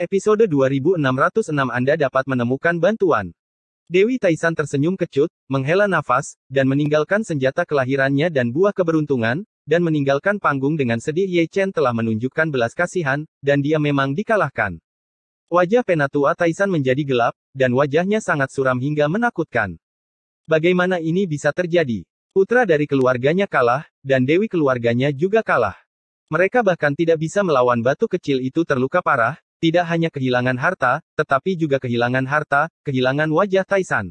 Episode 2606 Anda dapat menemukan bantuan. Dewi Taisan tersenyum kecut, menghela nafas, dan meninggalkan senjata kelahirannya dan buah keberuntungan, dan meninggalkan panggung dengan sedih Ye Chen telah menunjukkan belas kasihan, dan dia memang dikalahkan. Wajah penatua Taisan menjadi gelap, dan wajahnya sangat suram hingga menakutkan. Bagaimana ini bisa terjadi? Putra dari keluarganya kalah, dan Dewi keluarganya juga kalah. Mereka bahkan tidak bisa melawan batu kecil itu terluka parah, tidak hanya kehilangan harta, tetapi juga kehilangan harta, kehilangan wajah Taisan.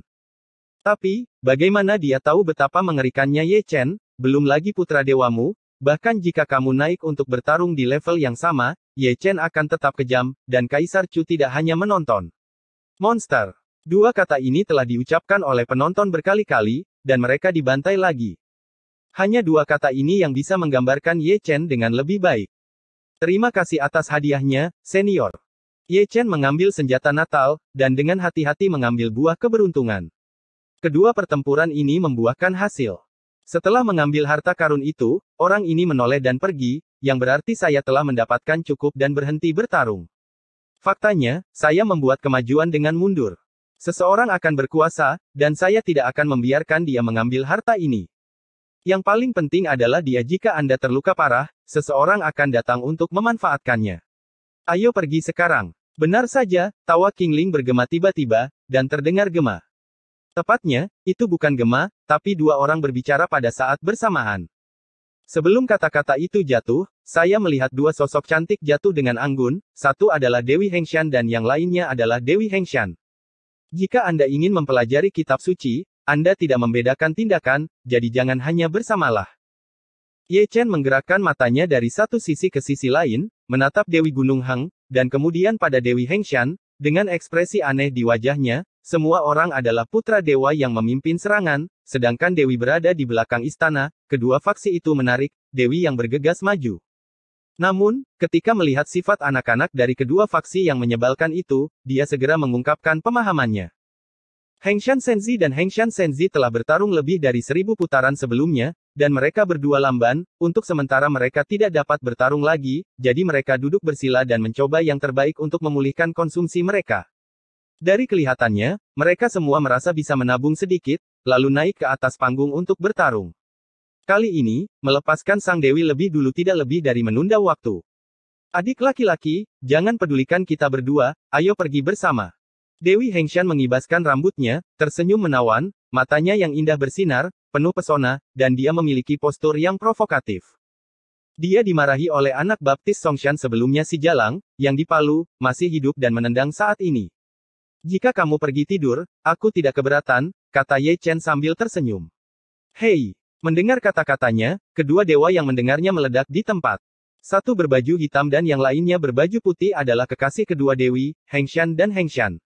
Tapi, bagaimana dia tahu betapa mengerikannya Ye Chen, belum lagi putra dewamu, bahkan jika kamu naik untuk bertarung di level yang sama, Ye Chen akan tetap kejam, dan Kaisar Chu tidak hanya menonton. Monster. Dua kata ini telah diucapkan oleh penonton berkali-kali, dan mereka dibantai lagi. Hanya dua kata ini yang bisa menggambarkan Ye Chen dengan lebih baik. Terima kasih atas hadiahnya, senior. Ye Chen mengambil senjata Natal, dan dengan hati-hati mengambil buah keberuntungan. Kedua pertempuran ini membuahkan hasil. Setelah mengambil harta karun itu, orang ini menoleh dan pergi, yang berarti saya telah mendapatkan cukup dan berhenti bertarung. Faktanya, saya membuat kemajuan dengan mundur. Seseorang akan berkuasa, dan saya tidak akan membiarkan dia mengambil harta ini. Yang paling penting adalah dia jika Anda terluka parah, seseorang akan datang untuk memanfaatkannya. Ayo pergi sekarang. Benar saja, tawa King Ling bergema tiba-tiba, dan terdengar gema. Tepatnya, itu bukan gema, tapi dua orang berbicara pada saat bersamaan. Sebelum kata-kata itu jatuh, saya melihat dua sosok cantik jatuh dengan anggun, satu adalah Dewi Hengshan dan yang lainnya adalah Dewi Hengshan. Jika Anda ingin mempelajari kitab suci, anda tidak membedakan tindakan, jadi jangan hanya bersamalah. Ye Chen menggerakkan matanya dari satu sisi ke sisi lain, menatap Dewi Gunung Hang, dan kemudian pada Dewi Hengshan, dengan ekspresi aneh di wajahnya, semua orang adalah putra dewa yang memimpin serangan, sedangkan Dewi berada di belakang istana, kedua faksi itu menarik, Dewi yang bergegas maju. Namun, ketika melihat sifat anak-anak dari kedua faksi yang menyebalkan itu, dia segera mengungkapkan pemahamannya. Hengshan Senzi dan Hengshan Senzi telah bertarung lebih dari seribu putaran sebelumnya, dan mereka berdua lamban, untuk sementara mereka tidak dapat bertarung lagi, jadi mereka duduk bersila dan mencoba yang terbaik untuk memulihkan konsumsi mereka. Dari kelihatannya, mereka semua merasa bisa menabung sedikit, lalu naik ke atas panggung untuk bertarung. Kali ini, melepaskan Sang Dewi lebih dulu tidak lebih dari menunda waktu. Adik laki-laki, jangan pedulikan kita berdua, ayo pergi bersama. Dewi Hengshan mengibaskan rambutnya, tersenyum menawan, matanya yang indah bersinar, penuh pesona, dan dia memiliki postur yang provokatif. Dia dimarahi oleh anak baptis Songshan sebelumnya si Jalang, yang dipalu, masih hidup dan menendang saat ini. Jika kamu pergi tidur, aku tidak keberatan, kata Ye Chen sambil tersenyum. Hei! Mendengar kata-katanya, kedua dewa yang mendengarnya meledak di tempat. Satu berbaju hitam dan yang lainnya berbaju putih adalah kekasih kedua dewi, Hengshan dan Hengshan.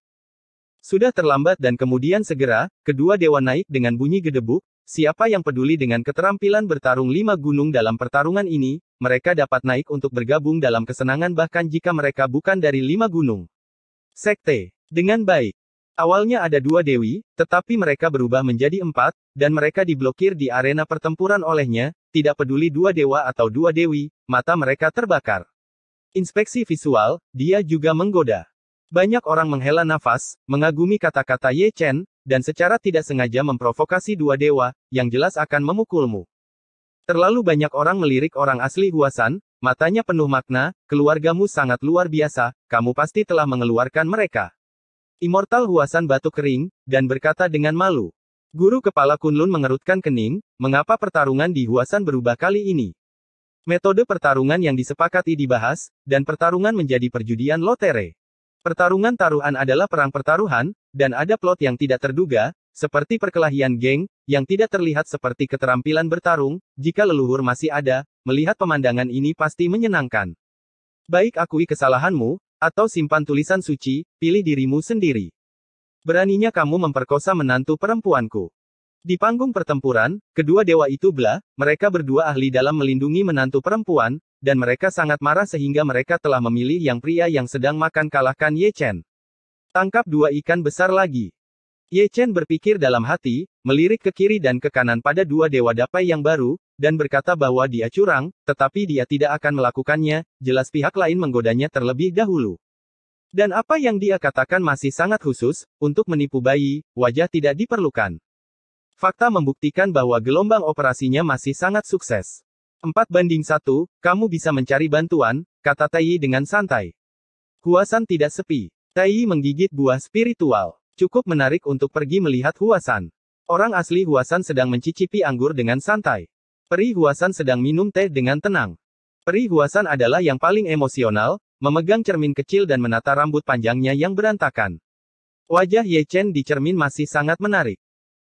Sudah terlambat dan kemudian segera, kedua dewa naik dengan bunyi gedebuk, siapa yang peduli dengan keterampilan bertarung lima gunung dalam pertarungan ini, mereka dapat naik untuk bergabung dalam kesenangan bahkan jika mereka bukan dari lima gunung. Sekte. Dengan baik. Awalnya ada dua dewi, tetapi mereka berubah menjadi empat, dan mereka diblokir di arena pertempuran olehnya, tidak peduli dua dewa atau dua dewi, mata mereka terbakar. Inspeksi visual, dia juga menggoda. Banyak orang menghela nafas, mengagumi kata-kata Ye Chen, dan secara tidak sengaja memprovokasi dua dewa, yang jelas akan memukulmu. Terlalu banyak orang melirik orang asli Huasan, matanya penuh makna, keluargamu sangat luar biasa, kamu pasti telah mengeluarkan mereka. Immortal Huasan batuk kering, dan berkata dengan malu. Guru kepala Kunlun mengerutkan kening, mengapa pertarungan di Huasan berubah kali ini? Metode pertarungan yang disepakati dibahas, dan pertarungan menjadi perjudian lotere. Pertarungan taruhan adalah perang pertaruhan, dan ada plot yang tidak terduga, seperti perkelahian geng, yang tidak terlihat seperti keterampilan bertarung, jika leluhur masih ada, melihat pemandangan ini pasti menyenangkan. Baik akui kesalahanmu, atau simpan tulisan suci, pilih dirimu sendiri. Beraninya kamu memperkosa menantu perempuanku. Di panggung pertempuran, kedua dewa itu belah, mereka berdua ahli dalam melindungi menantu perempuan, dan mereka sangat marah sehingga mereka telah memilih yang pria yang sedang makan kalahkan Ye Chen. Tangkap dua ikan besar lagi. Ye Chen berpikir dalam hati, melirik ke kiri dan ke kanan pada dua dewa dapai yang baru, dan berkata bahwa dia curang, tetapi dia tidak akan melakukannya, jelas pihak lain menggodanya terlebih dahulu. Dan apa yang dia katakan masih sangat khusus, untuk menipu bayi, wajah tidak diperlukan. Fakta membuktikan bahwa gelombang operasinya masih sangat sukses. 4 banding satu, kamu bisa mencari bantuan, kata Taiyi dengan santai. Huasan tidak sepi. Taiyi menggigit buah spiritual. Cukup menarik untuk pergi melihat Huasan. Orang asli Huasan sedang mencicipi anggur dengan santai. Peri Huasan sedang minum teh dengan tenang. Peri Huasan adalah yang paling emosional, memegang cermin kecil dan menata rambut panjangnya yang berantakan. Wajah Ye Chen di cermin masih sangat menarik.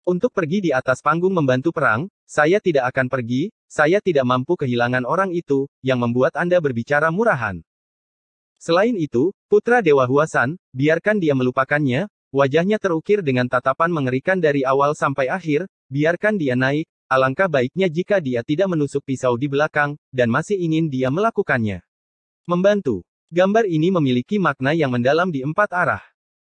Untuk pergi di atas panggung membantu perang, saya tidak akan pergi, saya tidak mampu kehilangan orang itu, yang membuat Anda berbicara murahan. Selain itu, putra Dewa Huasan, biarkan dia melupakannya, wajahnya terukir dengan tatapan mengerikan dari awal sampai akhir, biarkan dia naik, alangkah baiknya jika dia tidak menusuk pisau di belakang, dan masih ingin dia melakukannya. Membantu. Gambar ini memiliki makna yang mendalam di empat arah.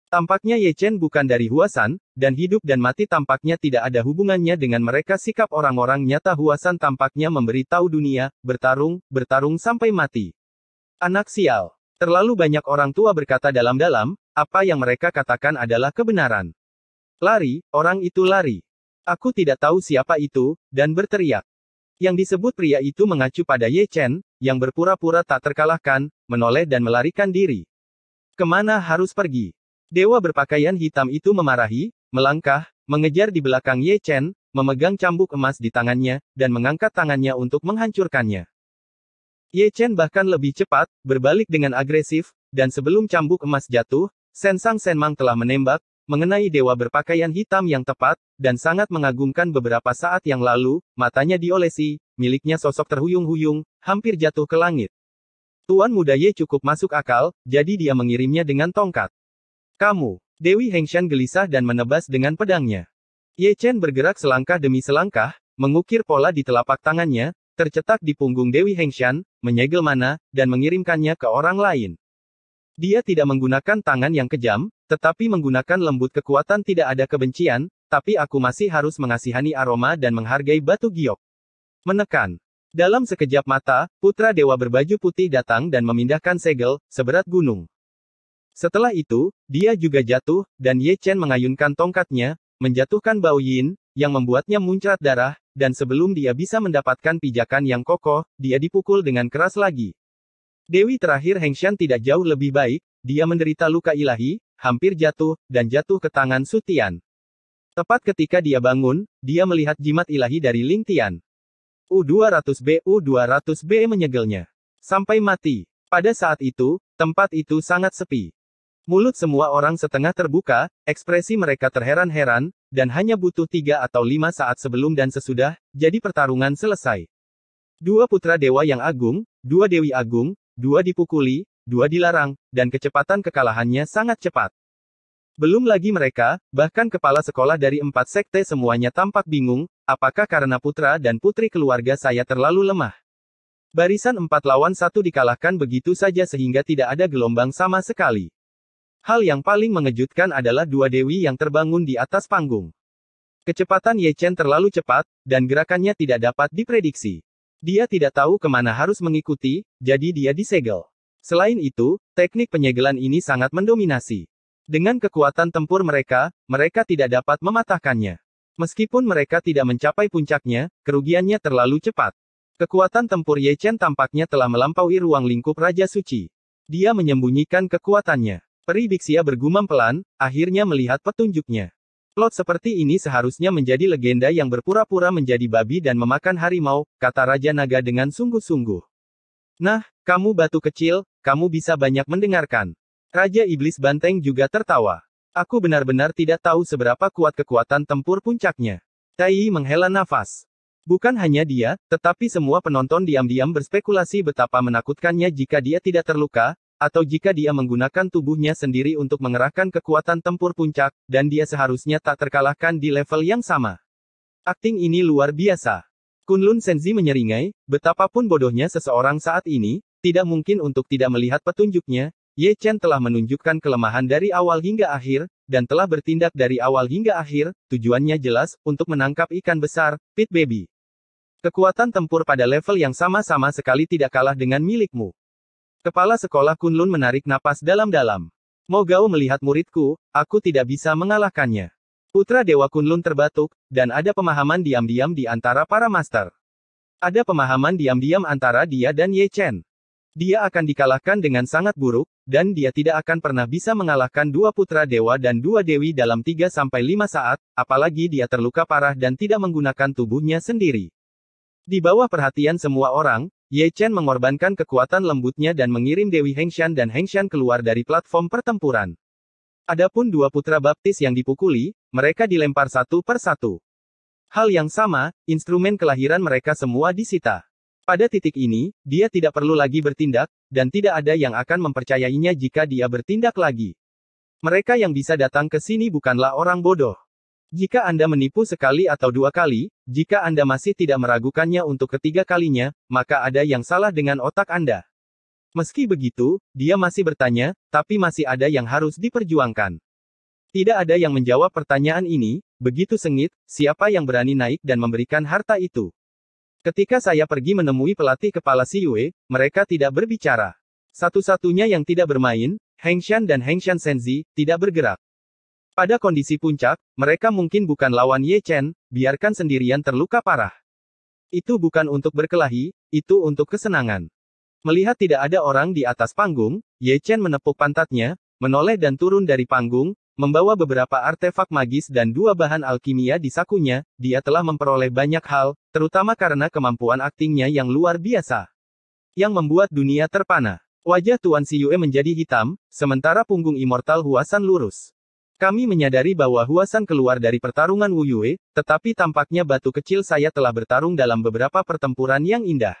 Tampaknya Ye Chen bukan dari Huasan, dan hidup dan mati tampaknya tidak ada hubungannya dengan mereka sikap orang-orang nyata Huasan tampaknya memberi tahu dunia, bertarung, bertarung sampai mati. Anak sial. Terlalu banyak orang tua berkata dalam-dalam, apa yang mereka katakan adalah kebenaran. Lari, orang itu lari. Aku tidak tahu siapa itu, dan berteriak. Yang disebut pria itu mengacu pada Ye Chen, yang berpura-pura tak terkalahkan, menoleh dan melarikan diri. Kemana harus pergi? Dewa berpakaian hitam itu memarahi, melangkah, mengejar di belakang Ye Chen, memegang cambuk emas di tangannya, dan mengangkat tangannya untuk menghancurkannya. Ye Chen bahkan lebih cepat, berbalik dengan agresif, dan sebelum cambuk emas jatuh, Sen Sang Sen Mang telah menembak, mengenai dewa berpakaian hitam yang tepat, dan sangat mengagumkan beberapa saat yang lalu, matanya diolesi, miliknya sosok terhuyung-huyung, hampir jatuh ke langit. Tuan muda Ye cukup masuk akal, jadi dia mengirimnya dengan tongkat. Kamu, Dewi Hengshan gelisah dan menebas dengan pedangnya. Ye Chen bergerak selangkah demi selangkah, mengukir pola di telapak tangannya, tercetak di punggung Dewi Hengshan, menyegel mana, dan mengirimkannya ke orang lain. Dia tidak menggunakan tangan yang kejam, tetapi menggunakan lembut kekuatan tidak ada kebencian, tapi aku masih harus mengasihani aroma dan menghargai batu giok. Menekan. Dalam sekejap mata, putra dewa berbaju putih datang dan memindahkan segel, seberat gunung. Setelah itu, dia juga jatuh, dan Ye Chen mengayunkan tongkatnya, menjatuhkan Bao Yin, yang membuatnya muncrat darah, dan sebelum dia bisa mendapatkan pijakan yang kokoh, dia dipukul dengan keras lagi. Dewi terakhir Hengshan tidak jauh lebih baik, dia menderita luka ilahi, hampir jatuh, dan jatuh ke tangan Sutian. Tepat ketika dia bangun, dia melihat jimat ilahi dari Ling Tian. U200B U200B menyegelnya. Sampai mati. Pada saat itu, tempat itu sangat sepi. Mulut semua orang setengah terbuka, ekspresi mereka terheran-heran, dan hanya butuh tiga atau lima saat sebelum dan sesudah, jadi pertarungan selesai. Dua putra dewa yang agung, dua dewi agung, dua dipukuli, dua dilarang, dan kecepatan kekalahannya sangat cepat. Belum lagi mereka, bahkan kepala sekolah dari empat sekte semuanya tampak bingung, apakah karena putra dan putri keluarga saya terlalu lemah. Barisan empat lawan satu dikalahkan begitu saja sehingga tidak ada gelombang sama sekali. Hal yang paling mengejutkan adalah dua dewi yang terbangun di atas panggung. Kecepatan Ye Chen terlalu cepat, dan gerakannya tidak dapat diprediksi. Dia tidak tahu kemana harus mengikuti, jadi dia disegel. Selain itu, teknik penyegelan ini sangat mendominasi. Dengan kekuatan tempur mereka, mereka tidak dapat mematahkannya. Meskipun mereka tidak mencapai puncaknya, kerugiannya terlalu cepat. Kekuatan tempur Ye Chen tampaknya telah melampaui ruang lingkup Raja Suci. Dia menyembunyikan kekuatannya. Peri Bixia bergumam pelan, akhirnya melihat petunjuknya. Plot seperti ini seharusnya menjadi legenda yang berpura-pura menjadi babi dan memakan harimau, kata Raja Naga dengan sungguh-sungguh. Nah, kamu batu kecil, kamu bisa banyak mendengarkan. Raja Iblis Banteng juga tertawa. Aku benar-benar tidak tahu seberapa kuat kekuatan tempur puncaknya. Tai menghela nafas. Bukan hanya dia, tetapi semua penonton diam-diam berspekulasi betapa menakutkannya jika dia tidak terluka, atau jika dia menggunakan tubuhnya sendiri untuk mengerahkan kekuatan tempur puncak, dan dia seharusnya tak terkalahkan di level yang sama. Akting ini luar biasa. Kunlun Senzi menyeringai, betapapun bodohnya seseorang saat ini, tidak mungkin untuk tidak melihat petunjuknya, Ye Chen telah menunjukkan kelemahan dari awal hingga akhir, dan telah bertindak dari awal hingga akhir, tujuannya jelas, untuk menangkap ikan besar, Pit Baby. Kekuatan tempur pada level yang sama-sama sekali tidak kalah dengan milikmu. Kepala sekolah Kunlun menarik napas dalam-dalam. Mogao melihat muridku, aku tidak bisa mengalahkannya. Putra Dewa Kunlun terbatuk, dan ada pemahaman diam-diam di antara para master. Ada pemahaman diam-diam antara dia dan Ye Chen. Dia akan dikalahkan dengan sangat buruk, dan dia tidak akan pernah bisa mengalahkan dua putra dewa dan dua dewi dalam tiga sampai lima saat, apalagi dia terluka parah dan tidak menggunakan tubuhnya sendiri. Di bawah perhatian semua orang, Ye Chen mengorbankan kekuatan lembutnya dan mengirim Dewi Hengshan dan Hengshan keluar dari platform pertempuran. Adapun dua putra baptis yang dipukuli, mereka dilempar satu per satu. Hal yang sama, instrumen kelahiran mereka semua disita. Pada titik ini, dia tidak perlu lagi bertindak, dan tidak ada yang akan mempercayainya jika dia bertindak lagi. Mereka yang bisa datang ke sini bukanlah orang bodoh. Jika Anda menipu sekali atau dua kali, jika Anda masih tidak meragukannya untuk ketiga kalinya, maka ada yang salah dengan otak Anda. Meski begitu, dia masih bertanya, tapi masih ada yang harus diperjuangkan. Tidak ada yang menjawab pertanyaan ini, begitu sengit, siapa yang berani naik dan memberikan harta itu? Ketika saya pergi menemui pelatih kepala Si Yue, mereka tidak berbicara. Satu-satunya yang tidak bermain, Hengshan dan Hengshan Senzi, tidak bergerak. Pada kondisi puncak, mereka mungkin bukan lawan Ye Chen, biarkan sendirian terluka parah. Itu bukan untuk berkelahi, itu untuk kesenangan. Melihat tidak ada orang di atas panggung, Ye Chen menepuk pantatnya, menoleh dan turun dari panggung, membawa beberapa artefak magis dan dua bahan alkimia di sakunya, dia telah memperoleh banyak hal, terutama karena kemampuan aktingnya yang luar biasa. Yang membuat dunia terpana. Wajah Tuan Siyue menjadi hitam, sementara punggung Immortal Huasan lurus. Kami menyadari bahwa Huasan keluar dari pertarungan Wu Yue, tetapi tampaknya batu kecil saya telah bertarung dalam beberapa pertempuran yang indah.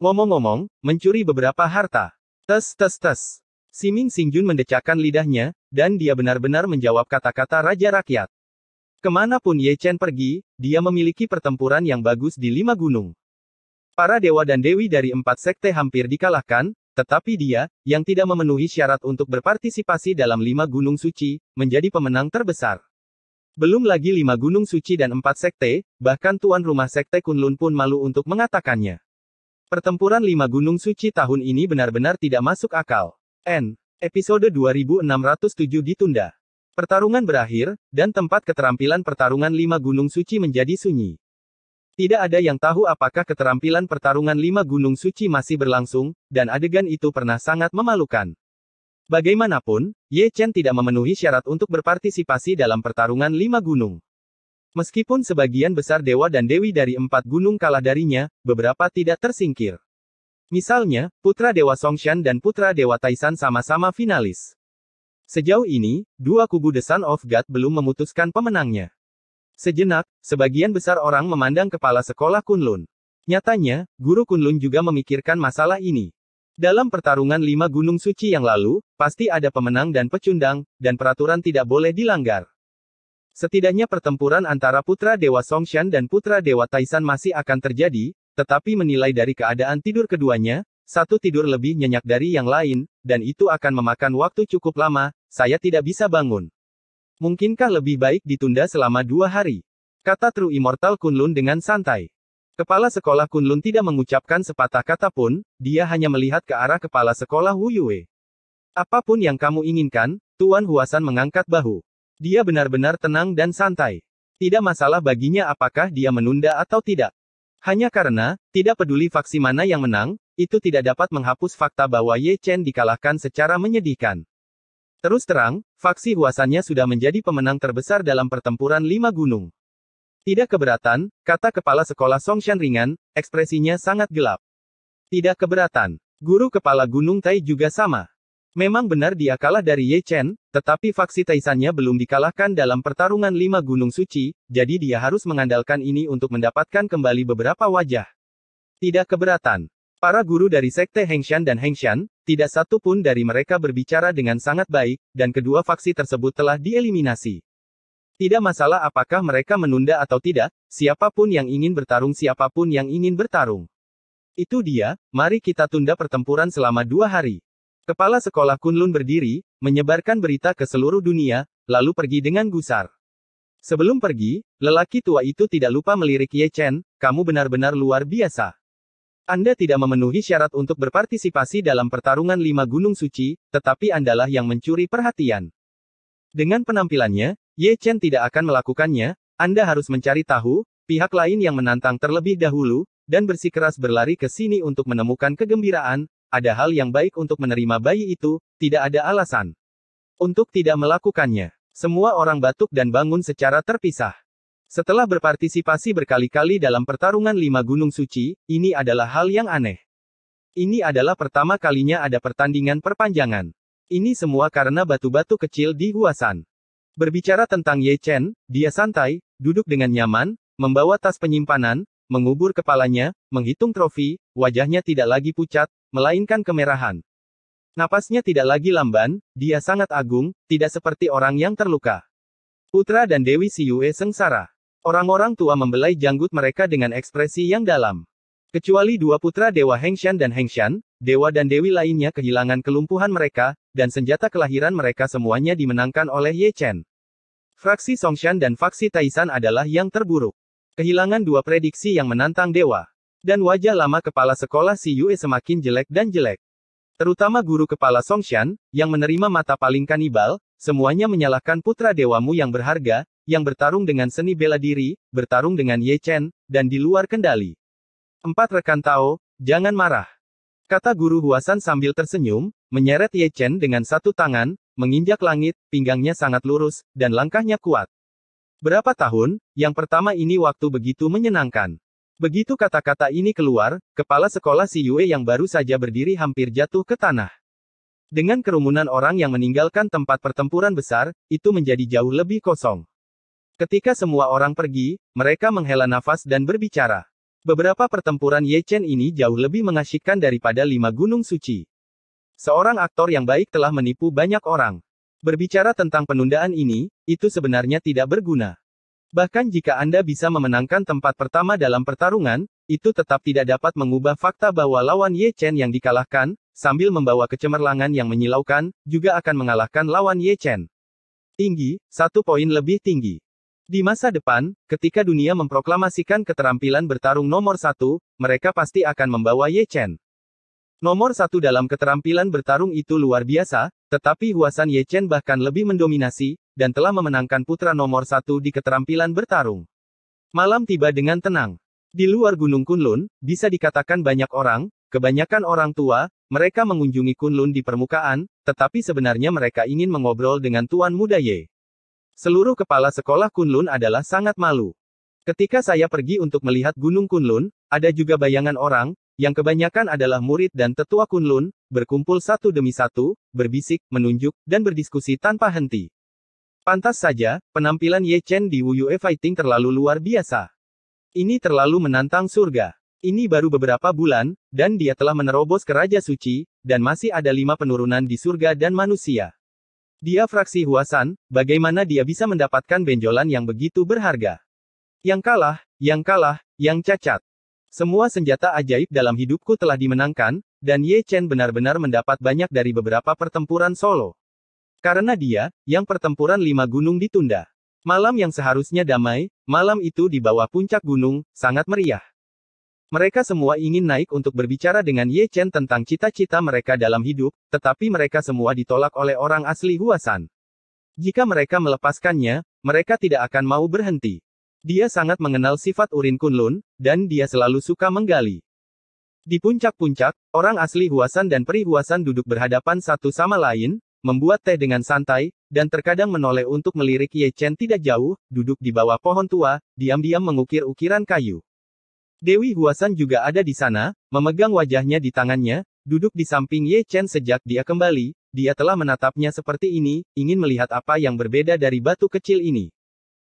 Ngomong-ngomong, mencuri beberapa harta. Tes tes tes. Si Ming Xingjun mendecakkan lidahnya, dan dia benar-benar menjawab kata-kata Raja Rakyat. Kemanapun Ye Chen pergi, dia memiliki pertempuran yang bagus di lima gunung. Para dewa dan dewi dari empat sekte hampir dikalahkan, tetapi dia, yang tidak memenuhi syarat untuk berpartisipasi dalam lima gunung suci, menjadi pemenang terbesar. Belum lagi lima gunung suci dan empat sekte, bahkan tuan rumah sekte Kunlun pun malu untuk mengatakannya. Pertempuran lima gunung suci tahun ini benar-benar tidak masuk akal. N. Episode 2607 ditunda. Pertarungan berakhir, dan tempat keterampilan pertarungan lima gunung suci menjadi sunyi. Tidak ada yang tahu apakah keterampilan pertarungan lima gunung suci masih berlangsung, dan adegan itu pernah sangat memalukan. Bagaimanapun, Ye Chen tidak memenuhi syarat untuk berpartisipasi dalam pertarungan lima gunung. Meskipun sebagian besar dewa dan dewi dari empat gunung kalah darinya, beberapa tidak tersingkir. Misalnya, putra dewa Songshan dan putra dewa Taisan sama-sama finalis. Sejauh ini, dua kubu The Sun of God belum memutuskan pemenangnya. Sejenak, sebagian besar orang memandang kepala sekolah Kunlun. Nyatanya, guru Kunlun juga memikirkan masalah ini. Dalam pertarungan lima gunung suci yang lalu, pasti ada pemenang dan pecundang, dan peraturan tidak boleh dilanggar. Setidaknya pertempuran antara putra Dewa Songshan dan putra Dewa Taisan masih akan terjadi, tetapi menilai dari keadaan tidur keduanya, satu tidur lebih nyenyak dari yang lain, dan itu akan memakan waktu cukup lama, saya tidak bisa bangun. Mungkinkah lebih baik ditunda selama dua hari? Kata True Immortal Kunlun dengan santai. Kepala sekolah Kunlun tidak mengucapkan sepatah kata pun, dia hanya melihat ke arah kepala sekolah Wu Yue. Apapun yang kamu inginkan, Tuan Huasan mengangkat bahu. Dia benar-benar tenang dan santai. Tidak masalah baginya apakah dia menunda atau tidak. Hanya karena, tidak peduli faksi mana yang menang, itu tidak dapat menghapus fakta bahwa Ye Chen dikalahkan secara menyedihkan. Terus terang, faksi Huasannya sudah menjadi pemenang terbesar dalam pertempuran lima gunung. Tidak keberatan, kata kepala sekolah Songshan ringan, ekspresinya sangat gelap. Tidak keberatan. Guru kepala Gunung Tai juga sama. Memang benar dia kalah dari Ye Chen, tetapi faksi Taisannya belum dikalahkan dalam pertarungan lima gunung suci, jadi dia harus mengandalkan ini untuk mendapatkan kembali beberapa wajah. Tidak keberatan. Para guru dari Sekte Hengshan dan Hengshan, tidak satu pun dari mereka berbicara dengan sangat baik, dan kedua faksi tersebut telah dieliminasi. Tidak masalah apakah mereka menunda atau tidak, siapapun yang ingin bertarung siapapun yang ingin bertarung. Itu dia, mari kita tunda pertempuran selama dua hari. Kepala sekolah Kunlun berdiri, menyebarkan berita ke seluruh dunia, lalu pergi dengan gusar. Sebelum pergi, lelaki tua itu tidak lupa melirik Ye Chen, kamu benar-benar luar biasa. Anda tidak memenuhi syarat untuk berpartisipasi dalam pertarungan lima gunung suci, tetapi Andalah yang mencuri perhatian. Dengan penampilannya, Ye Chen tidak akan melakukannya, Anda harus mencari tahu, pihak lain yang menantang terlebih dahulu, dan bersikeras berlari ke sini untuk menemukan kegembiraan, ada hal yang baik untuk menerima bayi itu, tidak ada alasan untuk tidak melakukannya. Semua orang batuk dan bangun secara terpisah. Setelah berpartisipasi berkali-kali dalam pertarungan lima gunung suci, ini adalah hal yang aneh. Ini adalah pertama kalinya ada pertandingan perpanjangan. Ini semua karena batu-batu kecil di Huasan. Berbicara tentang Ye Chen, dia santai, duduk dengan nyaman, membawa tas penyimpanan, mengubur kepalanya, menghitung trofi, wajahnya tidak lagi pucat, melainkan kemerahan. Napasnya tidak lagi lamban, dia sangat agung, tidak seperti orang yang terluka. Putra dan Dewi Si Yue Sengsara Orang-orang tua membelai janggut mereka dengan ekspresi yang dalam. Kecuali dua putra Dewa Hengshan dan Hengshan, dewa dan dewi lainnya kehilangan kelumpuhan mereka, dan senjata kelahiran mereka semuanya dimenangkan oleh Ye Chen. Fraksi Songshan dan faksi Taisan adalah yang terburuk. Kehilangan dua prediksi yang menantang dewa. Dan wajah lama kepala sekolah Si Yue semakin jelek dan jelek. Terutama guru kepala Songshan, yang menerima mata paling kanibal, semuanya menyalahkan putra dewamu yang berharga, yang bertarung dengan seni bela diri, bertarung dengan Ye Chen, dan di luar kendali. Empat rekan Tao, jangan marah. Kata guru Huasan sambil tersenyum, menyeret Ye Chen dengan satu tangan, menginjak langit, pinggangnya sangat lurus, dan langkahnya kuat. Berapa tahun, yang pertama ini waktu begitu menyenangkan. Begitu kata-kata ini keluar, kepala sekolah si Yue yang baru saja berdiri hampir jatuh ke tanah. Dengan kerumunan orang yang meninggalkan tempat pertempuran besar, itu menjadi jauh lebih kosong. Ketika semua orang pergi, mereka menghela nafas dan berbicara. Beberapa pertempuran Ye Chen ini jauh lebih mengasyikkan daripada lima gunung suci. Seorang aktor yang baik telah menipu banyak orang. Berbicara tentang penundaan ini, itu sebenarnya tidak berguna. Bahkan jika Anda bisa memenangkan tempat pertama dalam pertarungan, itu tetap tidak dapat mengubah fakta bahwa lawan Ye Chen yang dikalahkan, sambil membawa kecemerlangan yang menyilaukan, juga akan mengalahkan lawan Ye Chen. Tinggi, satu poin lebih tinggi. Di masa depan, ketika dunia memproklamasikan keterampilan bertarung nomor satu, mereka pasti akan membawa Ye Chen. Nomor satu dalam keterampilan bertarung itu luar biasa, tetapi Huasan Ye Chen bahkan lebih mendominasi, dan telah memenangkan putra nomor satu di keterampilan bertarung. Malam tiba dengan tenang. Di luar Gunung Kunlun, bisa dikatakan banyak orang, kebanyakan orang tua, mereka mengunjungi Kunlun di permukaan, tetapi sebenarnya mereka ingin mengobrol dengan Tuan Muda Ye. Seluruh kepala sekolah Kunlun adalah sangat malu. Ketika saya pergi untuk melihat Gunung Kunlun, ada juga bayangan orang, yang kebanyakan adalah murid dan tetua Kunlun, berkumpul satu demi satu, berbisik, menunjuk, dan berdiskusi tanpa henti. Pantas saja, penampilan Ye Chen di Wuyue Fighting terlalu luar biasa. Ini terlalu menantang surga. Ini baru beberapa bulan, dan dia telah menerobos ke Raja Suci, dan masih ada lima penurunan di surga dan manusia. Dia fraksi Huasan, bagaimana dia bisa mendapatkan benjolan yang begitu berharga? Yang kalah, yang kalah, yang cacat. Semua senjata ajaib dalam hidupku telah dimenangkan, dan Ye Chen benar-benar mendapat banyak dari beberapa pertempuran solo. Karena dia, yang pertempuran lima gunung ditunda. Malam yang seharusnya damai, malam itu di bawah puncak gunung, sangat meriah. Mereka semua ingin naik untuk berbicara dengan Ye Chen tentang cita-cita mereka dalam hidup, tetapi mereka semua ditolak oleh orang asli Huasan. Jika mereka melepaskannya, mereka tidak akan mau berhenti. Dia sangat mengenal sifat urin Kunlun, dan dia selalu suka menggali. Di puncak-puncak, orang asli Huasan dan peri Huasan duduk berhadapan satu sama lain, membuat teh dengan santai, dan terkadang menoleh untuk melirik Ye Chen tidak jauh, duduk di bawah pohon tua, diam-diam mengukir ukiran kayu. Dewi Huasan juga ada di sana, memegang wajahnya di tangannya, duduk di samping Ye Chen sejak dia kembali, dia telah menatapnya seperti ini, ingin melihat apa yang berbeda dari batu kecil ini.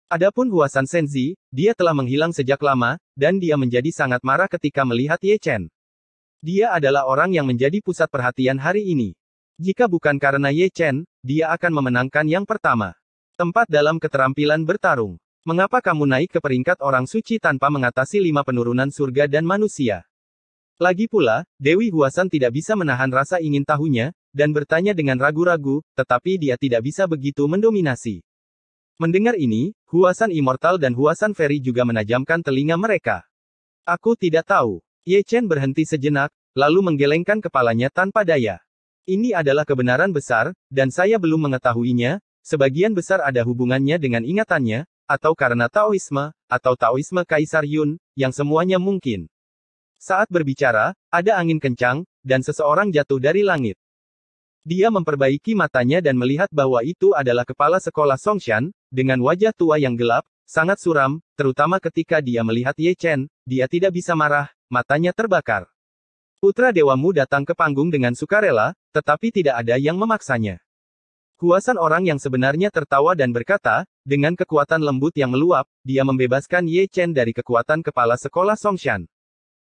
Adapun Huasan Senzi, dia telah menghilang sejak lama, dan dia menjadi sangat marah ketika melihat Ye Chen. Dia adalah orang yang menjadi pusat perhatian hari ini. Jika bukan karena Ye Chen, dia akan memenangkan yang pertama. Tempat dalam keterampilan bertarung. Mengapa kamu naik ke peringkat orang suci tanpa mengatasi lima penurunan surga dan manusia? Lagi pula, Dewi Huasan tidak bisa menahan rasa ingin tahunya, dan bertanya dengan ragu-ragu, tetapi dia tidak bisa begitu mendominasi. Mendengar ini, Huasan Immortal dan Huasan Ferry juga menajamkan telinga mereka. Aku tidak tahu. Ye Chen berhenti sejenak, lalu menggelengkan kepalanya tanpa daya. Ini adalah kebenaran besar, dan saya belum mengetahuinya, sebagian besar ada hubungannya dengan ingatannya, atau karena Taoisme, atau Taoisme Kaisar Yun, yang semuanya mungkin. Saat berbicara, ada angin kencang, dan seseorang jatuh dari langit. Dia memperbaiki matanya dan melihat bahwa itu adalah kepala sekolah Songshan, dengan wajah tua yang gelap, sangat suram, terutama ketika dia melihat Ye Chen, dia tidak bisa marah, matanya terbakar. Putra dewamu datang ke panggung dengan sukarela, tetapi tidak ada yang memaksanya. Huasan orang yang sebenarnya tertawa dan berkata, dengan kekuatan lembut yang meluap, dia membebaskan Ye Chen dari kekuatan kepala sekolah Songshan.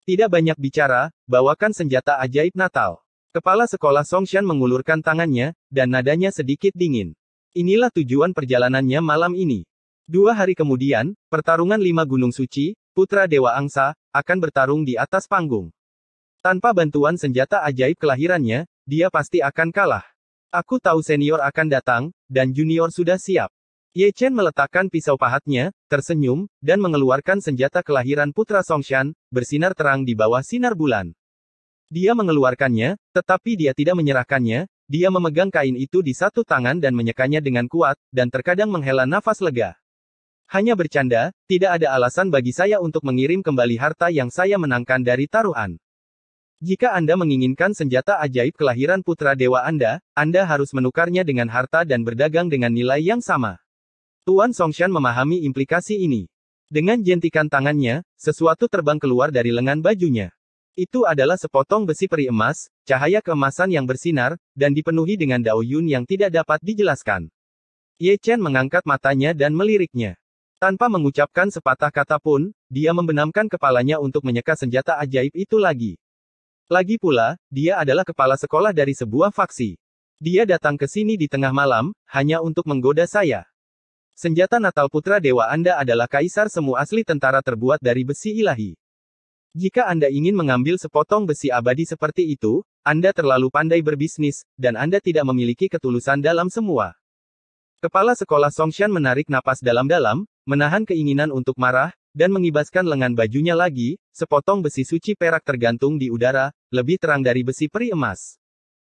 Tidak banyak bicara, bawakan senjata ajaib Natal. Kepala sekolah Songshan mengulurkan tangannya, dan nadanya sedikit dingin. Inilah tujuan perjalanannya malam ini. Dua hari kemudian, pertarungan lima gunung suci, putra Dewa Angsa, akan bertarung di atas panggung. Tanpa bantuan senjata ajaib kelahirannya, dia pasti akan kalah. Aku tahu senior akan datang, dan junior sudah siap. Ye Chen meletakkan pisau pahatnya, tersenyum, dan mengeluarkan senjata kelahiran putra Songshan, bersinar terang di bawah sinar bulan. Dia mengeluarkannya, tetapi dia tidak menyerahkannya, dia memegang kain itu di satu tangan dan menyekanya dengan kuat, dan terkadang menghela nafas lega. Hanya bercanda, tidak ada alasan bagi saya untuk mengirim kembali harta yang saya menangkan dari taruhan. Jika Anda menginginkan senjata ajaib kelahiran putra dewa Anda, Anda harus menukarnya dengan harta dan berdagang dengan nilai yang sama. Tuan Songshan memahami implikasi ini. Dengan jentikan tangannya, sesuatu terbang keluar dari lengan bajunya. Itu adalah sepotong besi peri emas, cahaya keemasan yang bersinar, dan dipenuhi dengan Dao Yun yang tidak dapat dijelaskan. Ye Chen mengangkat matanya dan meliriknya. Tanpa mengucapkan sepatah kata pun, dia membenamkan kepalanya untuk menyeka senjata ajaib itu lagi. Lagi pula, dia adalah kepala sekolah dari sebuah faksi. Dia datang ke sini di tengah malam, hanya untuk menggoda saya. Senjata Natal Putra Dewa Anda adalah kaisar semu asli tentara terbuat dari besi ilahi. Jika Anda ingin mengambil sepotong besi abadi seperti itu, Anda terlalu pandai berbisnis, dan Anda tidak memiliki ketulusan dalam semua. Kepala sekolah Songshan menarik napas dalam-dalam, menahan keinginan untuk marah, dan mengibaskan lengan bajunya lagi, sepotong besi suci perak tergantung di udara, lebih terang dari besi peri emas.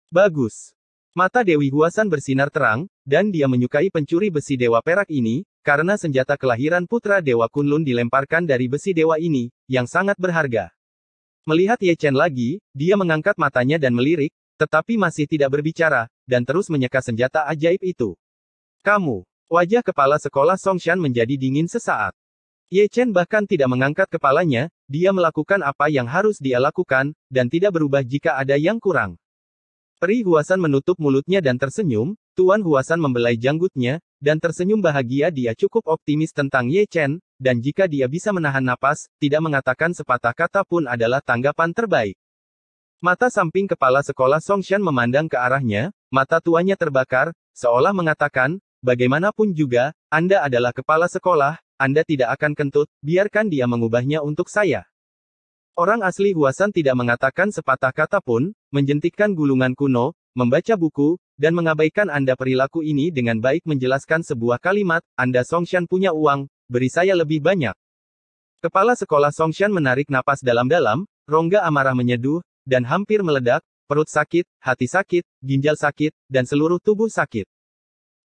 Bagus. Mata Dewi Huasan bersinar terang, dan dia menyukai pencuri besi dewa perak ini, karena senjata kelahiran putra Dewa Kunlun dilemparkan dari besi dewa ini, yang sangat berharga. Melihat Ye Chen lagi, dia mengangkat matanya dan melirik, tetapi masih tidak berbicara, dan terus menyeka senjata ajaib itu. Kamu, wajah kepala sekolah Songshan menjadi dingin sesaat. Ye Chen bahkan tidak mengangkat kepalanya, dia melakukan apa yang harus dia lakukan, dan tidak berubah jika ada yang kurang. Peri Huasan menutup mulutnya dan tersenyum, Tuan Huasan membelai janggutnya, dan tersenyum bahagia dia cukup optimis tentang Ye Chen, dan jika dia bisa menahan napas, tidak mengatakan sepatah kata pun adalah tanggapan terbaik. Mata samping kepala sekolah Songshan memandang ke arahnya, mata tuanya terbakar, seolah mengatakan, bagaimanapun juga, Anda adalah kepala sekolah, anda tidak akan kentut, biarkan dia mengubahnya untuk saya. Orang asli Huasan tidak mengatakan sepatah kata pun, menjentikkan gulungan kuno, membaca buku, dan mengabaikan Anda perilaku ini dengan baik menjelaskan sebuah kalimat, Anda Songshan punya uang, beri saya lebih banyak. Kepala sekolah Songshan menarik napas dalam-dalam, rongga amarah menyeduh, dan hampir meledak, perut sakit, hati sakit, ginjal sakit, dan seluruh tubuh sakit.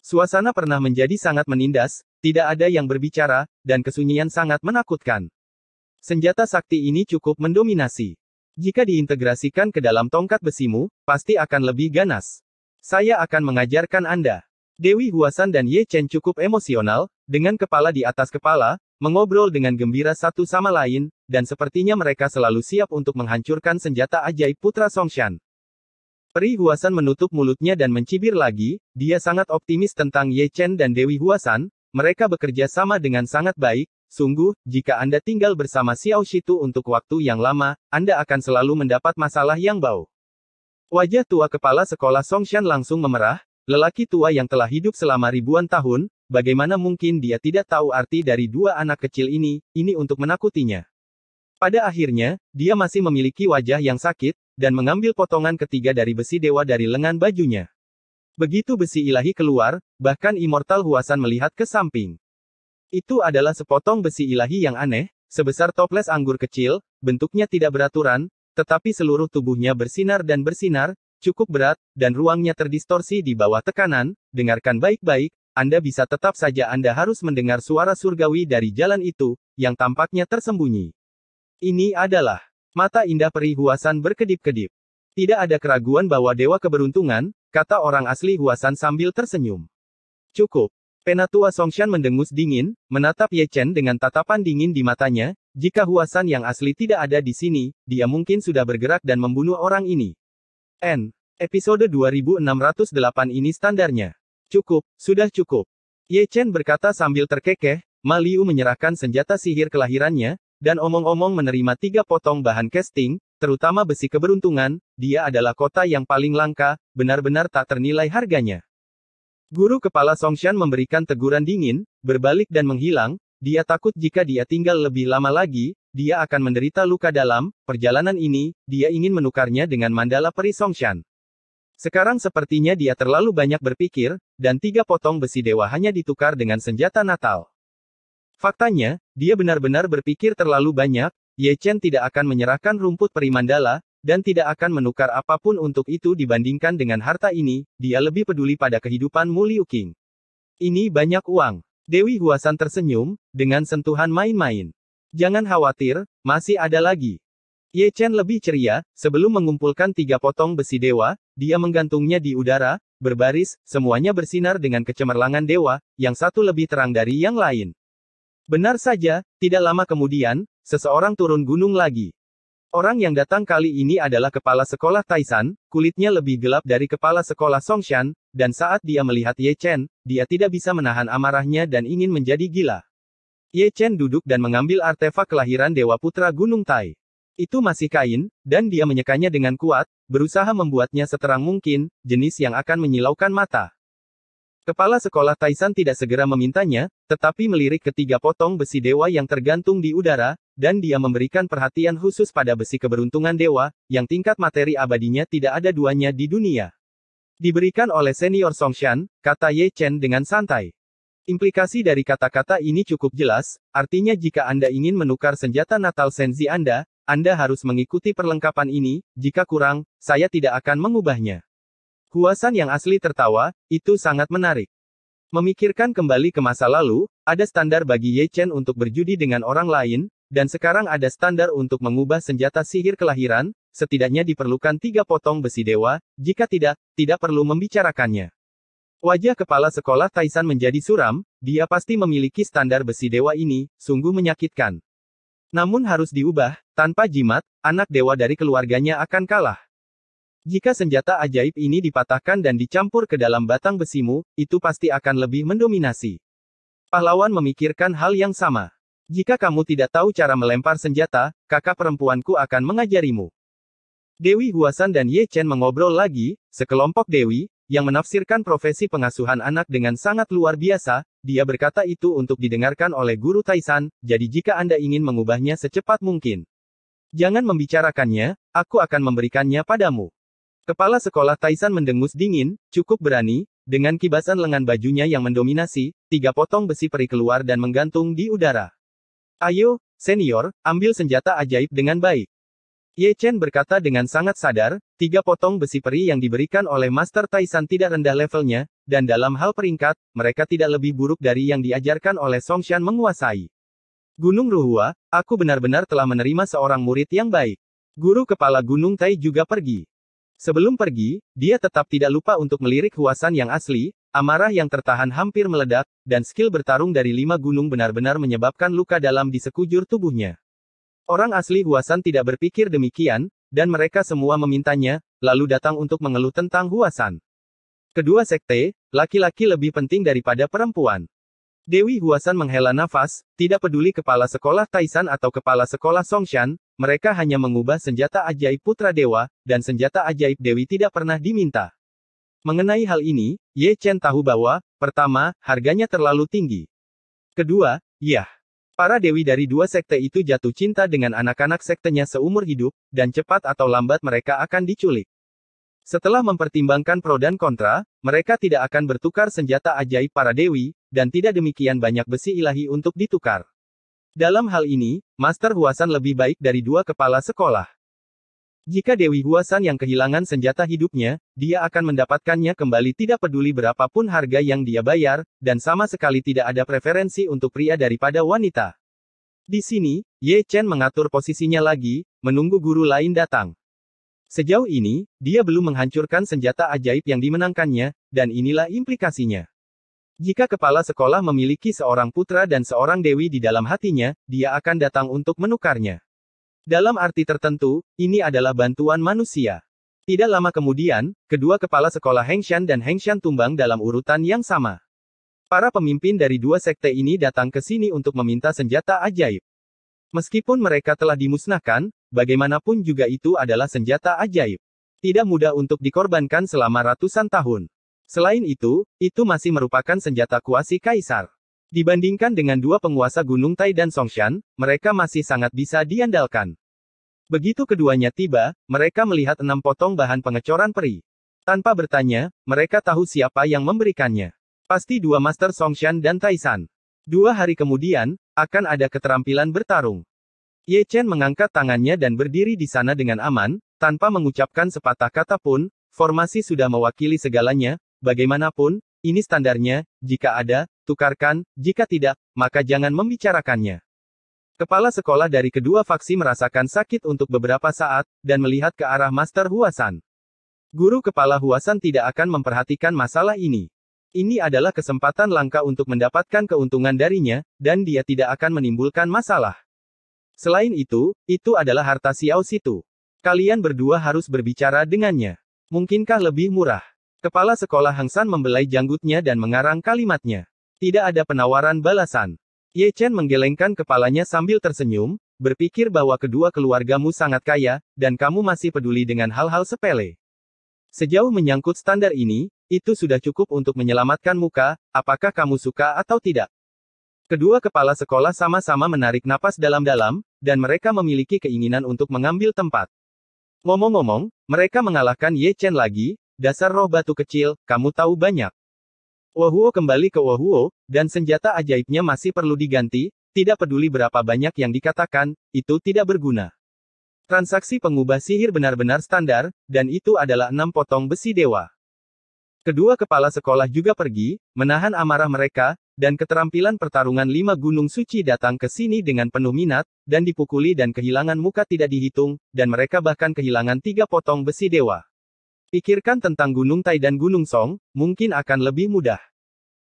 Suasana pernah menjadi sangat menindas, tidak ada yang berbicara, dan kesunyian sangat menakutkan. Senjata sakti ini cukup mendominasi. Jika diintegrasikan ke dalam tongkat besimu, pasti akan lebih ganas. Saya akan mengajarkan Anda. Dewi Huasan dan Ye Chen cukup emosional, dengan kepala di atas kepala, mengobrol dengan gembira satu sama lain, dan sepertinya mereka selalu siap untuk menghancurkan senjata ajaib Putra Songshan. Peri Huasan menutup mulutnya dan mencibir lagi, dia sangat optimis tentang Ye Chen dan Dewi Huasan, mereka bekerja sama dengan sangat baik, sungguh, jika Anda tinggal bersama Xiao Shitu untuk waktu yang lama, Anda akan selalu mendapat masalah yang bau. Wajah tua kepala sekolah Songshan langsung memerah, lelaki tua yang telah hidup selama ribuan tahun, bagaimana mungkin dia tidak tahu arti dari dua anak kecil ini, ini untuk menakutinya. Pada akhirnya, dia masih memiliki wajah yang sakit, dan mengambil potongan ketiga dari besi dewa dari lengan bajunya. Begitu besi ilahi keluar, bahkan Immortal Huasan melihat ke samping. Itu adalah sepotong besi ilahi yang aneh, sebesar toples anggur kecil, bentuknya tidak beraturan, tetapi seluruh tubuhnya bersinar dan bersinar, cukup berat, dan ruangnya terdistorsi di bawah tekanan, dengarkan baik-baik, Anda bisa tetap saja Anda harus mendengar suara surgawi dari jalan itu, yang tampaknya tersembunyi. Ini adalah mata indah peri Huasan berkedip-kedip. Tidak ada keraguan bahwa dewa keberuntungan, kata orang asli Huasan sambil tersenyum. Cukup. Penatua Songshan mendengus dingin, menatap Ye Chen dengan tatapan dingin di matanya, jika Huasan yang asli tidak ada di sini, dia mungkin sudah bergerak dan membunuh orang ini. N. Episode 2608 ini standarnya. Cukup, sudah cukup. Ye Chen berkata sambil terkekeh, Maliu menyerahkan senjata sihir kelahirannya, dan omong-omong menerima tiga potong bahan casting, terutama besi keberuntungan, dia adalah kota yang paling langka, benar-benar tak ternilai harganya. Guru kepala Songshan memberikan teguran dingin, berbalik dan menghilang, dia takut jika dia tinggal lebih lama lagi, dia akan menderita luka dalam, perjalanan ini, dia ingin menukarnya dengan mandala peri Songshan. Sekarang sepertinya dia terlalu banyak berpikir, dan tiga potong besi dewa hanya ditukar dengan senjata Natal. Faktanya, dia benar-benar berpikir terlalu banyak, Ye Chen tidak akan menyerahkan rumput perimandala, dan tidak akan menukar apapun untuk itu dibandingkan dengan harta ini, dia lebih peduli pada kehidupan Mu Liu Qing. Ini banyak uang. Dewi Huasan tersenyum, dengan sentuhan main-main. Jangan khawatir, masih ada lagi. Ye Chen lebih ceria, sebelum mengumpulkan tiga potong besi dewa, dia menggantungnya di udara, berbaris, semuanya bersinar dengan kecemerlangan dewa, yang satu lebih terang dari yang lain. Benar saja, tidak lama kemudian, seseorang turun gunung lagi. Orang yang datang kali ini adalah kepala sekolah Taisan, kulitnya lebih gelap dari kepala sekolah Songshan, dan saat dia melihat Ye Chen, dia tidak bisa menahan amarahnya dan ingin menjadi gila. Ye Chen duduk dan mengambil artefak kelahiran Dewa Putra Gunung Tai. Itu masih kain, dan dia menyekanya dengan kuat, berusaha membuatnya seterang mungkin, jenis yang akan menyilaukan mata. Kepala sekolah Taisan tidak segera memintanya, tetapi melirik ketiga potong besi dewa yang tergantung di udara, dan dia memberikan perhatian khusus pada besi keberuntungan dewa, yang tingkat materi abadinya tidak ada duanya di dunia. Diberikan oleh senior Songshan, kata Ye Chen dengan santai. Implikasi dari kata-kata ini cukup jelas, artinya jika Anda ingin menukar senjata Natal Senzi Anda, Anda harus mengikuti perlengkapan ini, jika kurang, saya tidak akan mengubahnya. Huasan yang asli tertawa, itu sangat menarik. Memikirkan kembali ke masa lalu, ada standar bagi Ye Chen untuk berjudi dengan orang lain, dan sekarang ada standar untuk mengubah senjata sihir kelahiran, setidaknya diperlukan tiga potong besi dewa, jika tidak, tidak perlu membicarakannya. Wajah kepala sekolah Taisan menjadi suram, dia pasti memiliki standar besi dewa ini, sungguh menyakitkan. Namun harus diubah, tanpa jimat, anak dewa dari keluarganya akan kalah. Jika senjata ajaib ini dipatahkan dan dicampur ke dalam batang besimu, itu pasti akan lebih mendominasi. Pahlawan memikirkan hal yang sama. Jika kamu tidak tahu cara melempar senjata, kakak perempuanku akan mengajarimu. Dewi Huasan dan Ye Chen mengobrol lagi, sekelompok Dewi, yang menafsirkan profesi pengasuhan anak dengan sangat luar biasa, dia berkata itu untuk didengarkan oleh guru Taisan, jadi jika Anda ingin mengubahnya secepat mungkin. Jangan membicarakannya, aku akan memberikannya padamu. Kepala sekolah Taisan mendengus dingin, cukup berani, dengan kibasan lengan bajunya yang mendominasi, tiga potong besi peri keluar dan menggantung di udara. Ayo, senior, ambil senjata ajaib dengan baik. Ye Chen berkata dengan sangat sadar, tiga potong besi peri yang diberikan oleh Master Taisan tidak rendah levelnya, dan dalam hal peringkat, mereka tidak lebih buruk dari yang diajarkan oleh Song Shan menguasai. Gunung Ruhua, aku benar-benar telah menerima seorang murid yang baik. Guru kepala Gunung Tai juga pergi. Sebelum pergi, dia tetap tidak lupa untuk melirik huasan yang asli, amarah yang tertahan hampir meledak, dan skill bertarung dari lima gunung benar-benar menyebabkan luka dalam di sekujur tubuhnya. Orang asli Huasan tidak berpikir demikian, dan mereka semua memintanya, lalu datang untuk mengeluh tentang Huasan. Kedua sekte, laki-laki lebih penting daripada perempuan. Dewi Huasan menghela nafas, tidak peduli kepala sekolah Taisan atau kepala sekolah Songshan, mereka hanya mengubah senjata ajaib Putra Dewa, dan senjata ajaib Dewi tidak pernah diminta. Mengenai hal ini, Ye Chen tahu bahwa, pertama, harganya terlalu tinggi. Kedua, ya, Para dewi dari dua sekte itu jatuh cinta dengan anak-anak sektenya seumur hidup, dan cepat atau lambat mereka akan diculik. Setelah mempertimbangkan pro dan kontra, mereka tidak akan bertukar senjata ajaib para dewi, dan tidak demikian banyak besi ilahi untuk ditukar. Dalam hal ini, Master Huasan lebih baik dari dua kepala sekolah. Jika Dewi Huasan yang kehilangan senjata hidupnya, dia akan mendapatkannya kembali tidak peduli berapapun harga yang dia bayar, dan sama sekali tidak ada preferensi untuk pria daripada wanita. Di sini, Ye Chen mengatur posisinya lagi, menunggu guru lain datang. Sejauh ini, dia belum menghancurkan senjata ajaib yang dimenangkannya, dan inilah implikasinya. Jika kepala sekolah memiliki seorang putra dan seorang dewi di dalam hatinya, dia akan datang untuk menukarnya. Dalam arti tertentu, ini adalah bantuan manusia. Tidak lama kemudian, kedua kepala sekolah Hengshan dan Hengshan tumbang dalam urutan yang sama. Para pemimpin dari dua sekte ini datang ke sini untuk meminta senjata ajaib. Meskipun mereka telah dimusnahkan, bagaimanapun juga itu adalah senjata ajaib. Tidak mudah untuk dikorbankan selama ratusan tahun. Selain itu, itu masih merupakan senjata kuasi kaisar. Dibandingkan dengan dua penguasa Gunung Tai dan Songshan, mereka masih sangat bisa diandalkan. Begitu keduanya tiba, mereka melihat enam potong bahan pengecoran peri. Tanpa bertanya, mereka tahu siapa yang memberikannya. Pasti dua Master Songshan dan Taisan. Dua hari kemudian, akan ada keterampilan bertarung. Ye Chen mengangkat tangannya dan berdiri di sana dengan aman, tanpa mengucapkan sepatah kata pun, formasi sudah mewakili segalanya, Bagaimanapun, ini standarnya, jika ada, tukarkan, jika tidak, maka jangan membicarakannya. Kepala sekolah dari kedua faksi merasakan sakit untuk beberapa saat, dan melihat ke arah Master Huasan. Guru kepala Huasan tidak akan memperhatikan masalah ini. Ini adalah kesempatan langka untuk mendapatkan keuntungan darinya, dan dia tidak akan menimbulkan masalah. Selain itu, itu adalah harta Xiao Situ. Kalian berdua harus berbicara dengannya. Mungkinkah lebih murah? Kepala sekolah Hang San membelai janggutnya dan mengarang kalimatnya. Tidak ada penawaran balasan. Ye Chen menggelengkan kepalanya sambil tersenyum, berpikir bahwa kedua keluargamu sangat kaya, dan kamu masih peduli dengan hal-hal sepele. Sejauh menyangkut standar ini, itu sudah cukup untuk menyelamatkan muka, apakah kamu suka atau tidak. Kedua kepala sekolah sama-sama menarik napas dalam-dalam, dan mereka memiliki keinginan untuk mengambil tempat. Ngomong-ngomong, mereka mengalahkan Ye Chen lagi, Dasar roh batu kecil, kamu tahu banyak. Wahuo kembali ke Wahuo, dan senjata ajaibnya masih perlu diganti, tidak peduli berapa banyak yang dikatakan, itu tidak berguna. Transaksi pengubah sihir benar-benar standar, dan itu adalah enam potong besi dewa. Kedua kepala sekolah juga pergi, menahan amarah mereka, dan keterampilan pertarungan lima gunung suci datang ke sini dengan penuh minat, dan dipukuli dan kehilangan muka tidak dihitung, dan mereka bahkan kehilangan tiga potong besi dewa. Pikirkan tentang Gunung Tai dan Gunung Song, mungkin akan lebih mudah.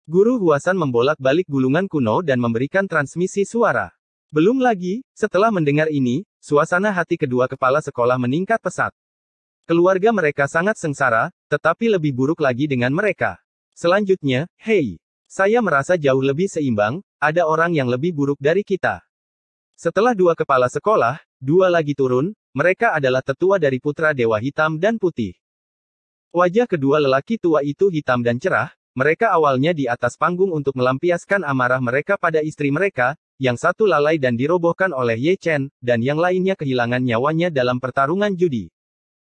Guru Huasan membolak-balik gulungan kuno dan memberikan transmisi suara. Belum lagi, setelah mendengar ini, suasana hati kedua kepala sekolah meningkat pesat. Keluarga mereka sangat sengsara, tetapi lebih buruk lagi dengan mereka. Selanjutnya, hei, saya merasa jauh lebih seimbang, ada orang yang lebih buruk dari kita. Setelah dua kepala sekolah, dua lagi turun, mereka adalah tetua dari putra Dewa Hitam dan Putih. Wajah kedua lelaki tua itu hitam dan cerah, mereka awalnya di atas panggung untuk melampiaskan amarah mereka pada istri mereka, yang satu lalai dan dirobohkan oleh Ye Chen, dan yang lainnya kehilangan nyawanya dalam pertarungan judi.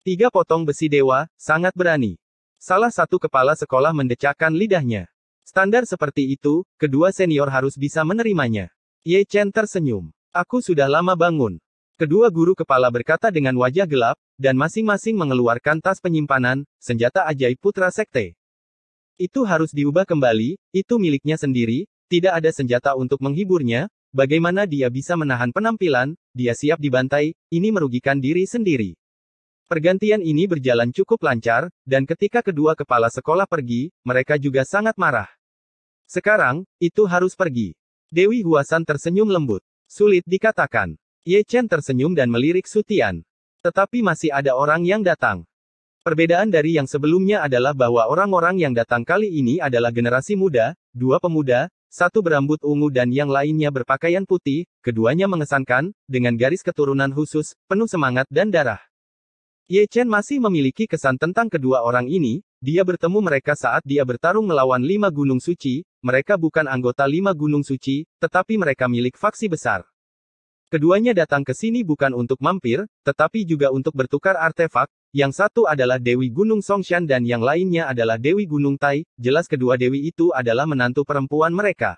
Tiga potong besi dewa, sangat berani. Salah satu kepala sekolah mendecakkan lidahnya. Standar seperti itu, kedua senior harus bisa menerimanya. Ye Chen tersenyum. Aku sudah lama bangun. Kedua guru kepala berkata dengan wajah gelap, dan masing-masing mengeluarkan tas penyimpanan, senjata ajaib putra sekte. Itu harus diubah kembali, itu miliknya sendiri, tidak ada senjata untuk menghiburnya, bagaimana dia bisa menahan penampilan, dia siap dibantai, ini merugikan diri sendiri. Pergantian ini berjalan cukup lancar, dan ketika kedua kepala sekolah pergi, mereka juga sangat marah. Sekarang, itu harus pergi. Dewi Huasan tersenyum lembut. Sulit dikatakan. Ye Chen tersenyum dan melirik Sutian. Tetapi masih ada orang yang datang. Perbedaan dari yang sebelumnya adalah bahwa orang-orang yang datang kali ini adalah generasi muda, dua pemuda, satu berambut ungu dan yang lainnya berpakaian putih, keduanya mengesankan, dengan garis keturunan khusus, penuh semangat dan darah. Ye Chen masih memiliki kesan tentang kedua orang ini, dia bertemu mereka saat dia bertarung melawan lima gunung suci, mereka bukan anggota lima gunung suci, tetapi mereka milik faksi besar. Keduanya datang ke sini bukan untuk mampir, tetapi juga untuk bertukar artefak, yang satu adalah Dewi Gunung Songshan dan yang lainnya adalah Dewi Gunung Tai, jelas kedua dewi itu adalah menantu perempuan mereka.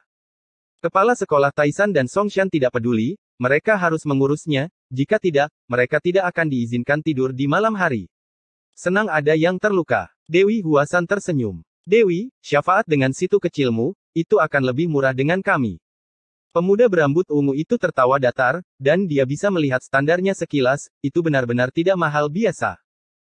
Kepala sekolah Taisan dan Songshan tidak peduli, mereka harus mengurusnya, jika tidak, mereka tidak akan diizinkan tidur di malam hari. Senang ada yang terluka. Dewi Huasan tersenyum. Dewi, syafaat dengan situ kecilmu, itu akan lebih murah dengan kami. Pemuda berambut ungu itu tertawa datar, dan dia bisa melihat standarnya sekilas, itu benar-benar tidak mahal biasa.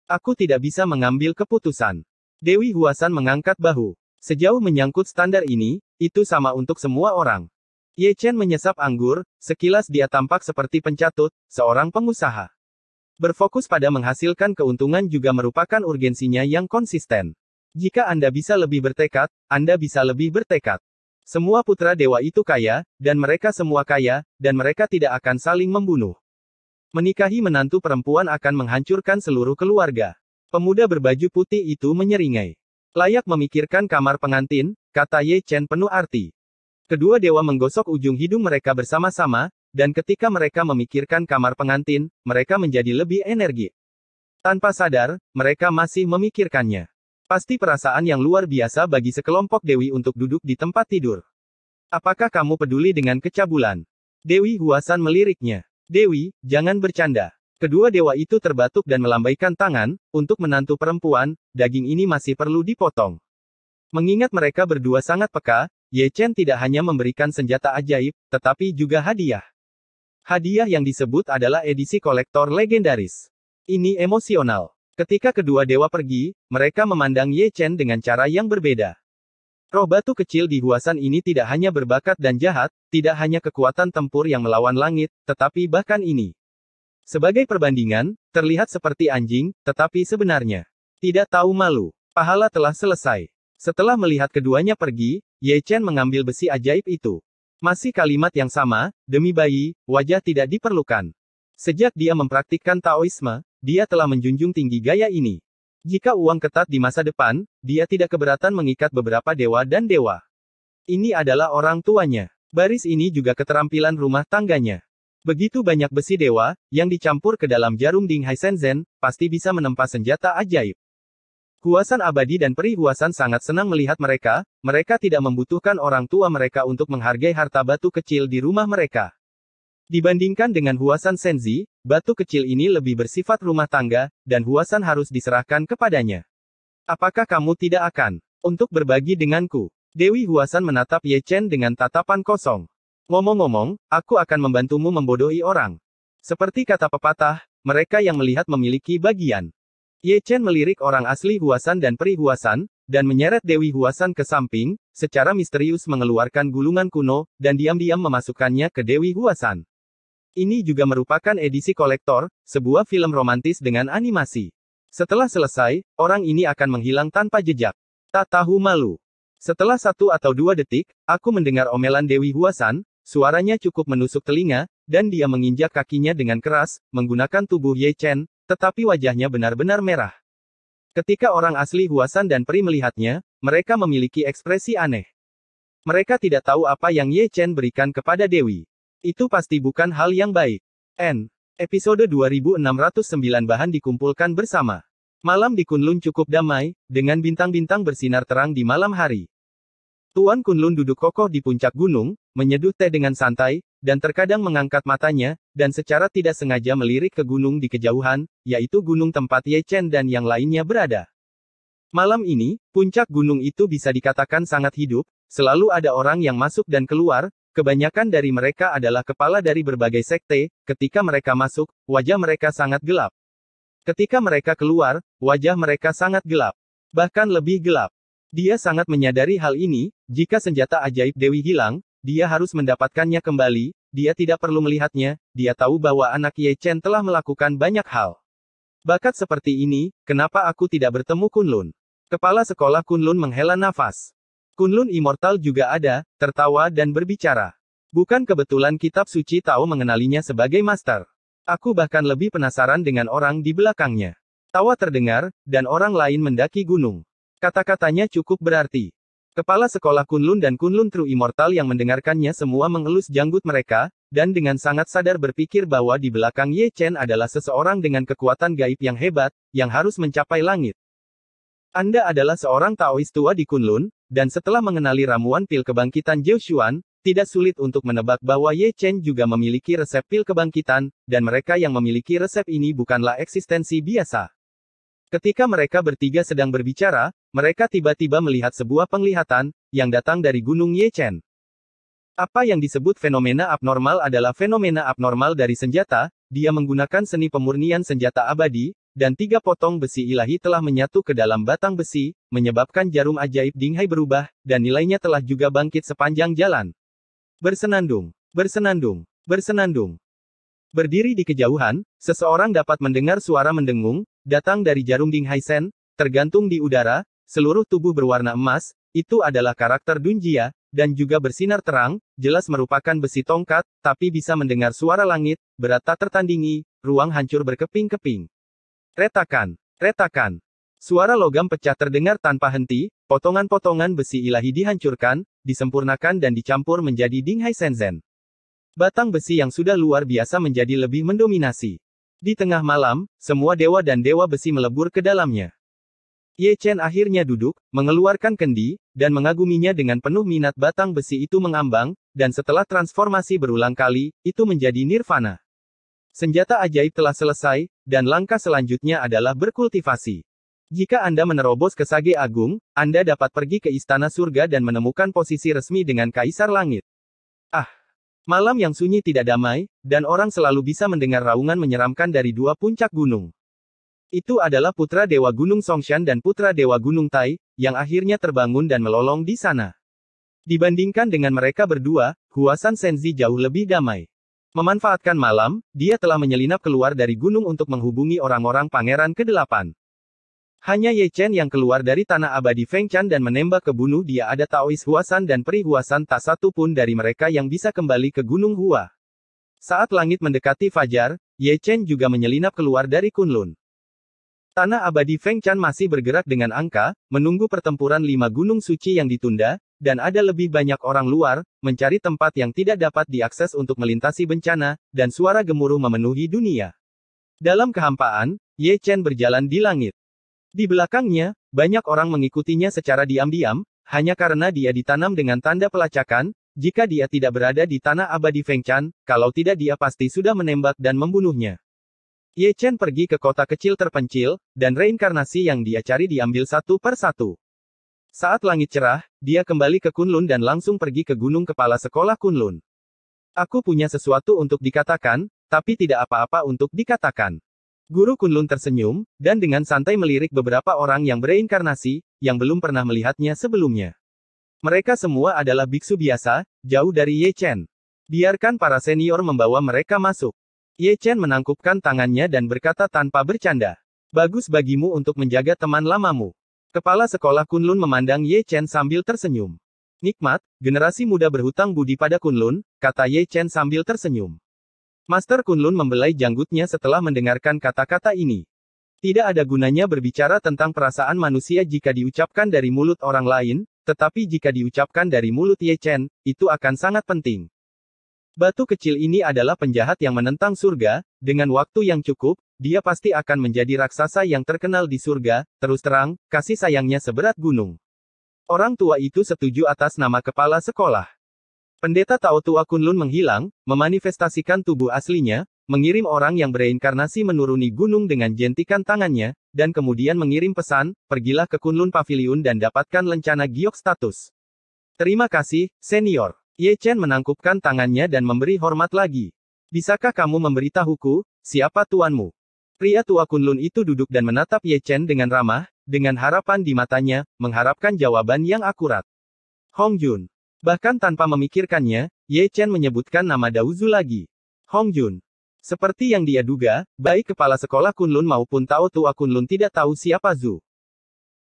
Aku tidak bisa mengambil keputusan. Dewi Huasan mengangkat bahu. Sejauh menyangkut standar ini, itu sama untuk semua orang. Ye Chen menyesap anggur, sekilas dia tampak seperti pencatut, seorang pengusaha. Berfokus pada menghasilkan keuntungan juga merupakan urgensinya yang konsisten. Jika Anda bisa lebih bertekad, Anda bisa lebih bertekad. Semua putra dewa itu kaya, dan mereka semua kaya, dan mereka tidak akan saling membunuh. Menikahi menantu perempuan akan menghancurkan seluruh keluarga. Pemuda berbaju putih itu menyeringai. Layak memikirkan kamar pengantin, kata Ye Chen penuh arti. Kedua dewa menggosok ujung hidung mereka bersama-sama, dan ketika mereka memikirkan kamar pengantin, mereka menjadi lebih energi. Tanpa sadar, mereka masih memikirkannya. Pasti perasaan yang luar biasa bagi sekelompok Dewi untuk duduk di tempat tidur. Apakah kamu peduli dengan kecabulan? Dewi Huasan meliriknya. Dewi, jangan bercanda. Kedua dewa itu terbatuk dan melambaikan tangan, untuk menantu perempuan, daging ini masih perlu dipotong. Mengingat mereka berdua sangat peka, Ye Chen tidak hanya memberikan senjata ajaib, tetapi juga hadiah. Hadiah yang disebut adalah edisi kolektor legendaris. Ini emosional. Ketika kedua dewa pergi, mereka memandang Ye Chen dengan cara yang berbeda. Roh batu kecil di Huasan ini tidak hanya berbakat dan jahat, tidak hanya kekuatan tempur yang melawan langit, tetapi bahkan ini. Sebagai perbandingan, terlihat seperti anjing, tetapi sebenarnya tidak tahu malu. Pahala telah selesai. Setelah melihat keduanya pergi, Ye Chen mengambil besi ajaib itu. Masih kalimat yang sama, demi bayi, wajah tidak diperlukan. Sejak dia mempraktikkan Taoisme, dia telah menjunjung tinggi gaya ini. Jika uang ketat di masa depan, dia tidak keberatan mengikat beberapa dewa dan dewa. Ini adalah orang tuanya. Baris ini juga keterampilan rumah tangganya. Begitu banyak besi dewa, yang dicampur ke dalam jarum Dinghai Zen, pasti bisa menempa senjata ajaib. Huasan abadi dan peri Huasan sangat senang melihat mereka, mereka tidak membutuhkan orang tua mereka untuk menghargai harta batu kecil di rumah mereka. Dibandingkan dengan huasan senzi, batu kecil ini lebih bersifat rumah tangga, dan huasan harus diserahkan kepadanya. Apakah kamu tidak akan untuk berbagi denganku? Dewi Huasan menatap Ye Chen dengan tatapan kosong. Ngomong-ngomong, aku akan membantumu membodohi orang. Seperti kata pepatah, mereka yang melihat memiliki bagian. Ye Chen melirik orang asli Huasan dan peri Huasan, dan menyeret Dewi Huasan ke samping, secara misterius mengeluarkan gulungan kuno, dan diam-diam memasukkannya ke Dewi Huasan. Ini juga merupakan edisi kolektor, sebuah film romantis dengan animasi. Setelah selesai, orang ini akan menghilang tanpa jejak. Tak tahu malu. Setelah satu atau dua detik, aku mendengar omelan Dewi Huasan, suaranya cukup menusuk telinga, dan dia menginjak kakinya dengan keras, menggunakan tubuh Ye Chen, tetapi wajahnya benar-benar merah. Ketika orang asli Huasan dan Pri melihatnya, mereka memiliki ekspresi aneh. Mereka tidak tahu apa yang Ye Chen berikan kepada Dewi. Itu pasti bukan hal yang baik. N. Episode 2609 bahan dikumpulkan bersama. Malam di Kunlun cukup damai, dengan bintang-bintang bersinar terang di malam hari. Tuan Kunlun duduk kokoh di puncak gunung, menyeduh teh dengan santai, dan terkadang mengangkat matanya, dan secara tidak sengaja melirik ke gunung di kejauhan, yaitu gunung tempat Ye Chen dan yang lainnya berada. Malam ini, puncak gunung itu bisa dikatakan sangat hidup, selalu ada orang yang masuk dan keluar, Kebanyakan dari mereka adalah kepala dari berbagai sekte, ketika mereka masuk, wajah mereka sangat gelap. Ketika mereka keluar, wajah mereka sangat gelap. Bahkan lebih gelap. Dia sangat menyadari hal ini, jika senjata ajaib Dewi hilang, dia harus mendapatkannya kembali, dia tidak perlu melihatnya, dia tahu bahwa anak Ye Chen telah melakukan banyak hal. Bakat seperti ini, kenapa aku tidak bertemu Kunlun? Kepala sekolah Kunlun menghela nafas. Kunlun Immortal juga ada, tertawa dan berbicara. Bukan kebetulan kitab suci tahu mengenalinya sebagai master. Aku bahkan lebih penasaran dengan orang di belakangnya. Tawa terdengar, dan orang lain mendaki gunung. Kata-katanya cukup berarti. Kepala sekolah Kunlun dan Kunlun True Immortal yang mendengarkannya semua mengelus janggut mereka, dan dengan sangat sadar berpikir bahwa di belakang Ye Chen adalah seseorang dengan kekuatan gaib yang hebat, yang harus mencapai langit. Anda adalah seorang Taoist tua di Kunlun, dan setelah mengenali ramuan pil kebangkitan Jiuxuan, tidak sulit untuk menebak bahwa Ye Chen juga memiliki resep pil kebangkitan, dan mereka yang memiliki resep ini bukanlah eksistensi biasa. Ketika mereka bertiga sedang berbicara, mereka tiba-tiba melihat sebuah penglihatan, yang datang dari Gunung Ye Chen. Apa yang disebut fenomena abnormal adalah fenomena abnormal dari senjata, dia menggunakan seni pemurnian senjata abadi, dan tiga potong besi ilahi telah menyatu ke dalam batang besi, menyebabkan jarum ajaib Dinghai berubah, dan nilainya telah juga bangkit sepanjang jalan. Bersenandung, bersenandung, bersenandung. Berdiri di kejauhan, seseorang dapat mendengar suara mendengung, datang dari jarum Dinghai Sen, tergantung di udara, seluruh tubuh berwarna emas, itu adalah karakter Dunjia, dan juga bersinar terang, jelas merupakan besi tongkat, tapi bisa mendengar suara langit, berat tak tertandingi, ruang hancur berkeping-keping. Retakan, retakan. Suara logam pecah terdengar tanpa henti, potongan-potongan besi ilahi dihancurkan, disempurnakan dan dicampur menjadi Dinghai Senzen. Batang besi yang sudah luar biasa menjadi lebih mendominasi. Di tengah malam, semua dewa dan dewa besi melebur ke dalamnya. Ye Chen akhirnya duduk, mengeluarkan kendi, dan mengaguminya dengan penuh minat batang besi itu mengambang, dan setelah transformasi berulang kali, itu menjadi nirvana. Senjata ajaib telah selesai, dan langkah selanjutnya adalah berkultivasi. Jika Anda menerobos ke Sage Agung, Anda dapat pergi ke Istana Surga dan menemukan posisi resmi dengan Kaisar Langit. Ah! Malam yang sunyi tidak damai, dan orang selalu bisa mendengar raungan menyeramkan dari dua puncak gunung. Itu adalah putra Dewa Gunung Songshan dan putra Dewa Gunung Tai, yang akhirnya terbangun dan melolong di sana. Dibandingkan dengan mereka berdua, Huasan Senzi jauh lebih damai. Memanfaatkan malam, dia telah menyelinap keluar dari gunung untuk menghubungi orang-orang pangeran ke-8. Hanya Ye Chen yang keluar dari tanah abadi Feng Chan dan menembak ke bunuh dia ada Taois Huasan dan Peri Huasan tak satu pun dari mereka yang bisa kembali ke Gunung Hua. Saat langit mendekati fajar, Ye Chen juga menyelinap keluar dari Kunlun. Tanah abadi Feng Chan masih bergerak dengan angka, menunggu pertempuran lima gunung suci yang ditunda, dan ada lebih banyak orang luar, mencari tempat yang tidak dapat diakses untuk melintasi bencana, dan suara gemuruh memenuhi dunia. Dalam kehampaan, Ye Chen berjalan di langit. Di belakangnya, banyak orang mengikutinya secara diam-diam, hanya karena dia ditanam dengan tanda pelacakan, jika dia tidak berada di tanah abadi Feng Chan, kalau tidak dia pasti sudah menembak dan membunuhnya. Ye Chen pergi ke kota kecil terpencil, dan reinkarnasi yang dia cari diambil satu per satu. Saat langit cerah, dia kembali ke Kunlun dan langsung pergi ke gunung kepala sekolah Kunlun. Aku punya sesuatu untuk dikatakan, tapi tidak apa-apa untuk dikatakan. Guru Kunlun tersenyum, dan dengan santai melirik beberapa orang yang bereinkarnasi, yang belum pernah melihatnya sebelumnya. Mereka semua adalah biksu biasa, jauh dari Ye Chen. Biarkan para senior membawa mereka masuk. Ye Chen menangkupkan tangannya dan berkata tanpa bercanda. Bagus bagimu untuk menjaga teman lamamu. Kepala sekolah Kunlun memandang Ye Chen sambil tersenyum. Nikmat, generasi muda berhutang budi pada Kunlun, kata Ye Chen sambil tersenyum. Master Kunlun membelai janggutnya setelah mendengarkan kata-kata ini. Tidak ada gunanya berbicara tentang perasaan manusia jika diucapkan dari mulut orang lain, tetapi jika diucapkan dari mulut Ye Chen, itu akan sangat penting. Batu kecil ini adalah penjahat yang menentang surga, dengan waktu yang cukup, dia pasti akan menjadi raksasa yang terkenal di surga, terus terang, kasih sayangnya seberat gunung. Orang tua itu setuju atas nama kepala sekolah. Pendeta Tao Tua Kunlun menghilang, memanifestasikan tubuh aslinya, mengirim orang yang bereinkarnasi menuruni gunung dengan jentikan tangannya, dan kemudian mengirim pesan, pergilah ke Kunlun Pavilion dan dapatkan lencana giok status. Terima kasih, senior. Ye Chen menangkupkan tangannya dan memberi hormat lagi. Bisakah kamu memberitahuku, siapa tuanmu? Pria tua Kunlun itu duduk dan menatap Ye Chen dengan ramah, dengan harapan di matanya, mengharapkan jawaban yang akurat. Hong Jun. Bahkan tanpa memikirkannya, Ye Chen menyebutkan nama Dauzu lagi. Hong Jun. Seperti yang dia duga, baik kepala sekolah Kunlun maupun Tao Tua Kunlun tidak tahu siapa Zu.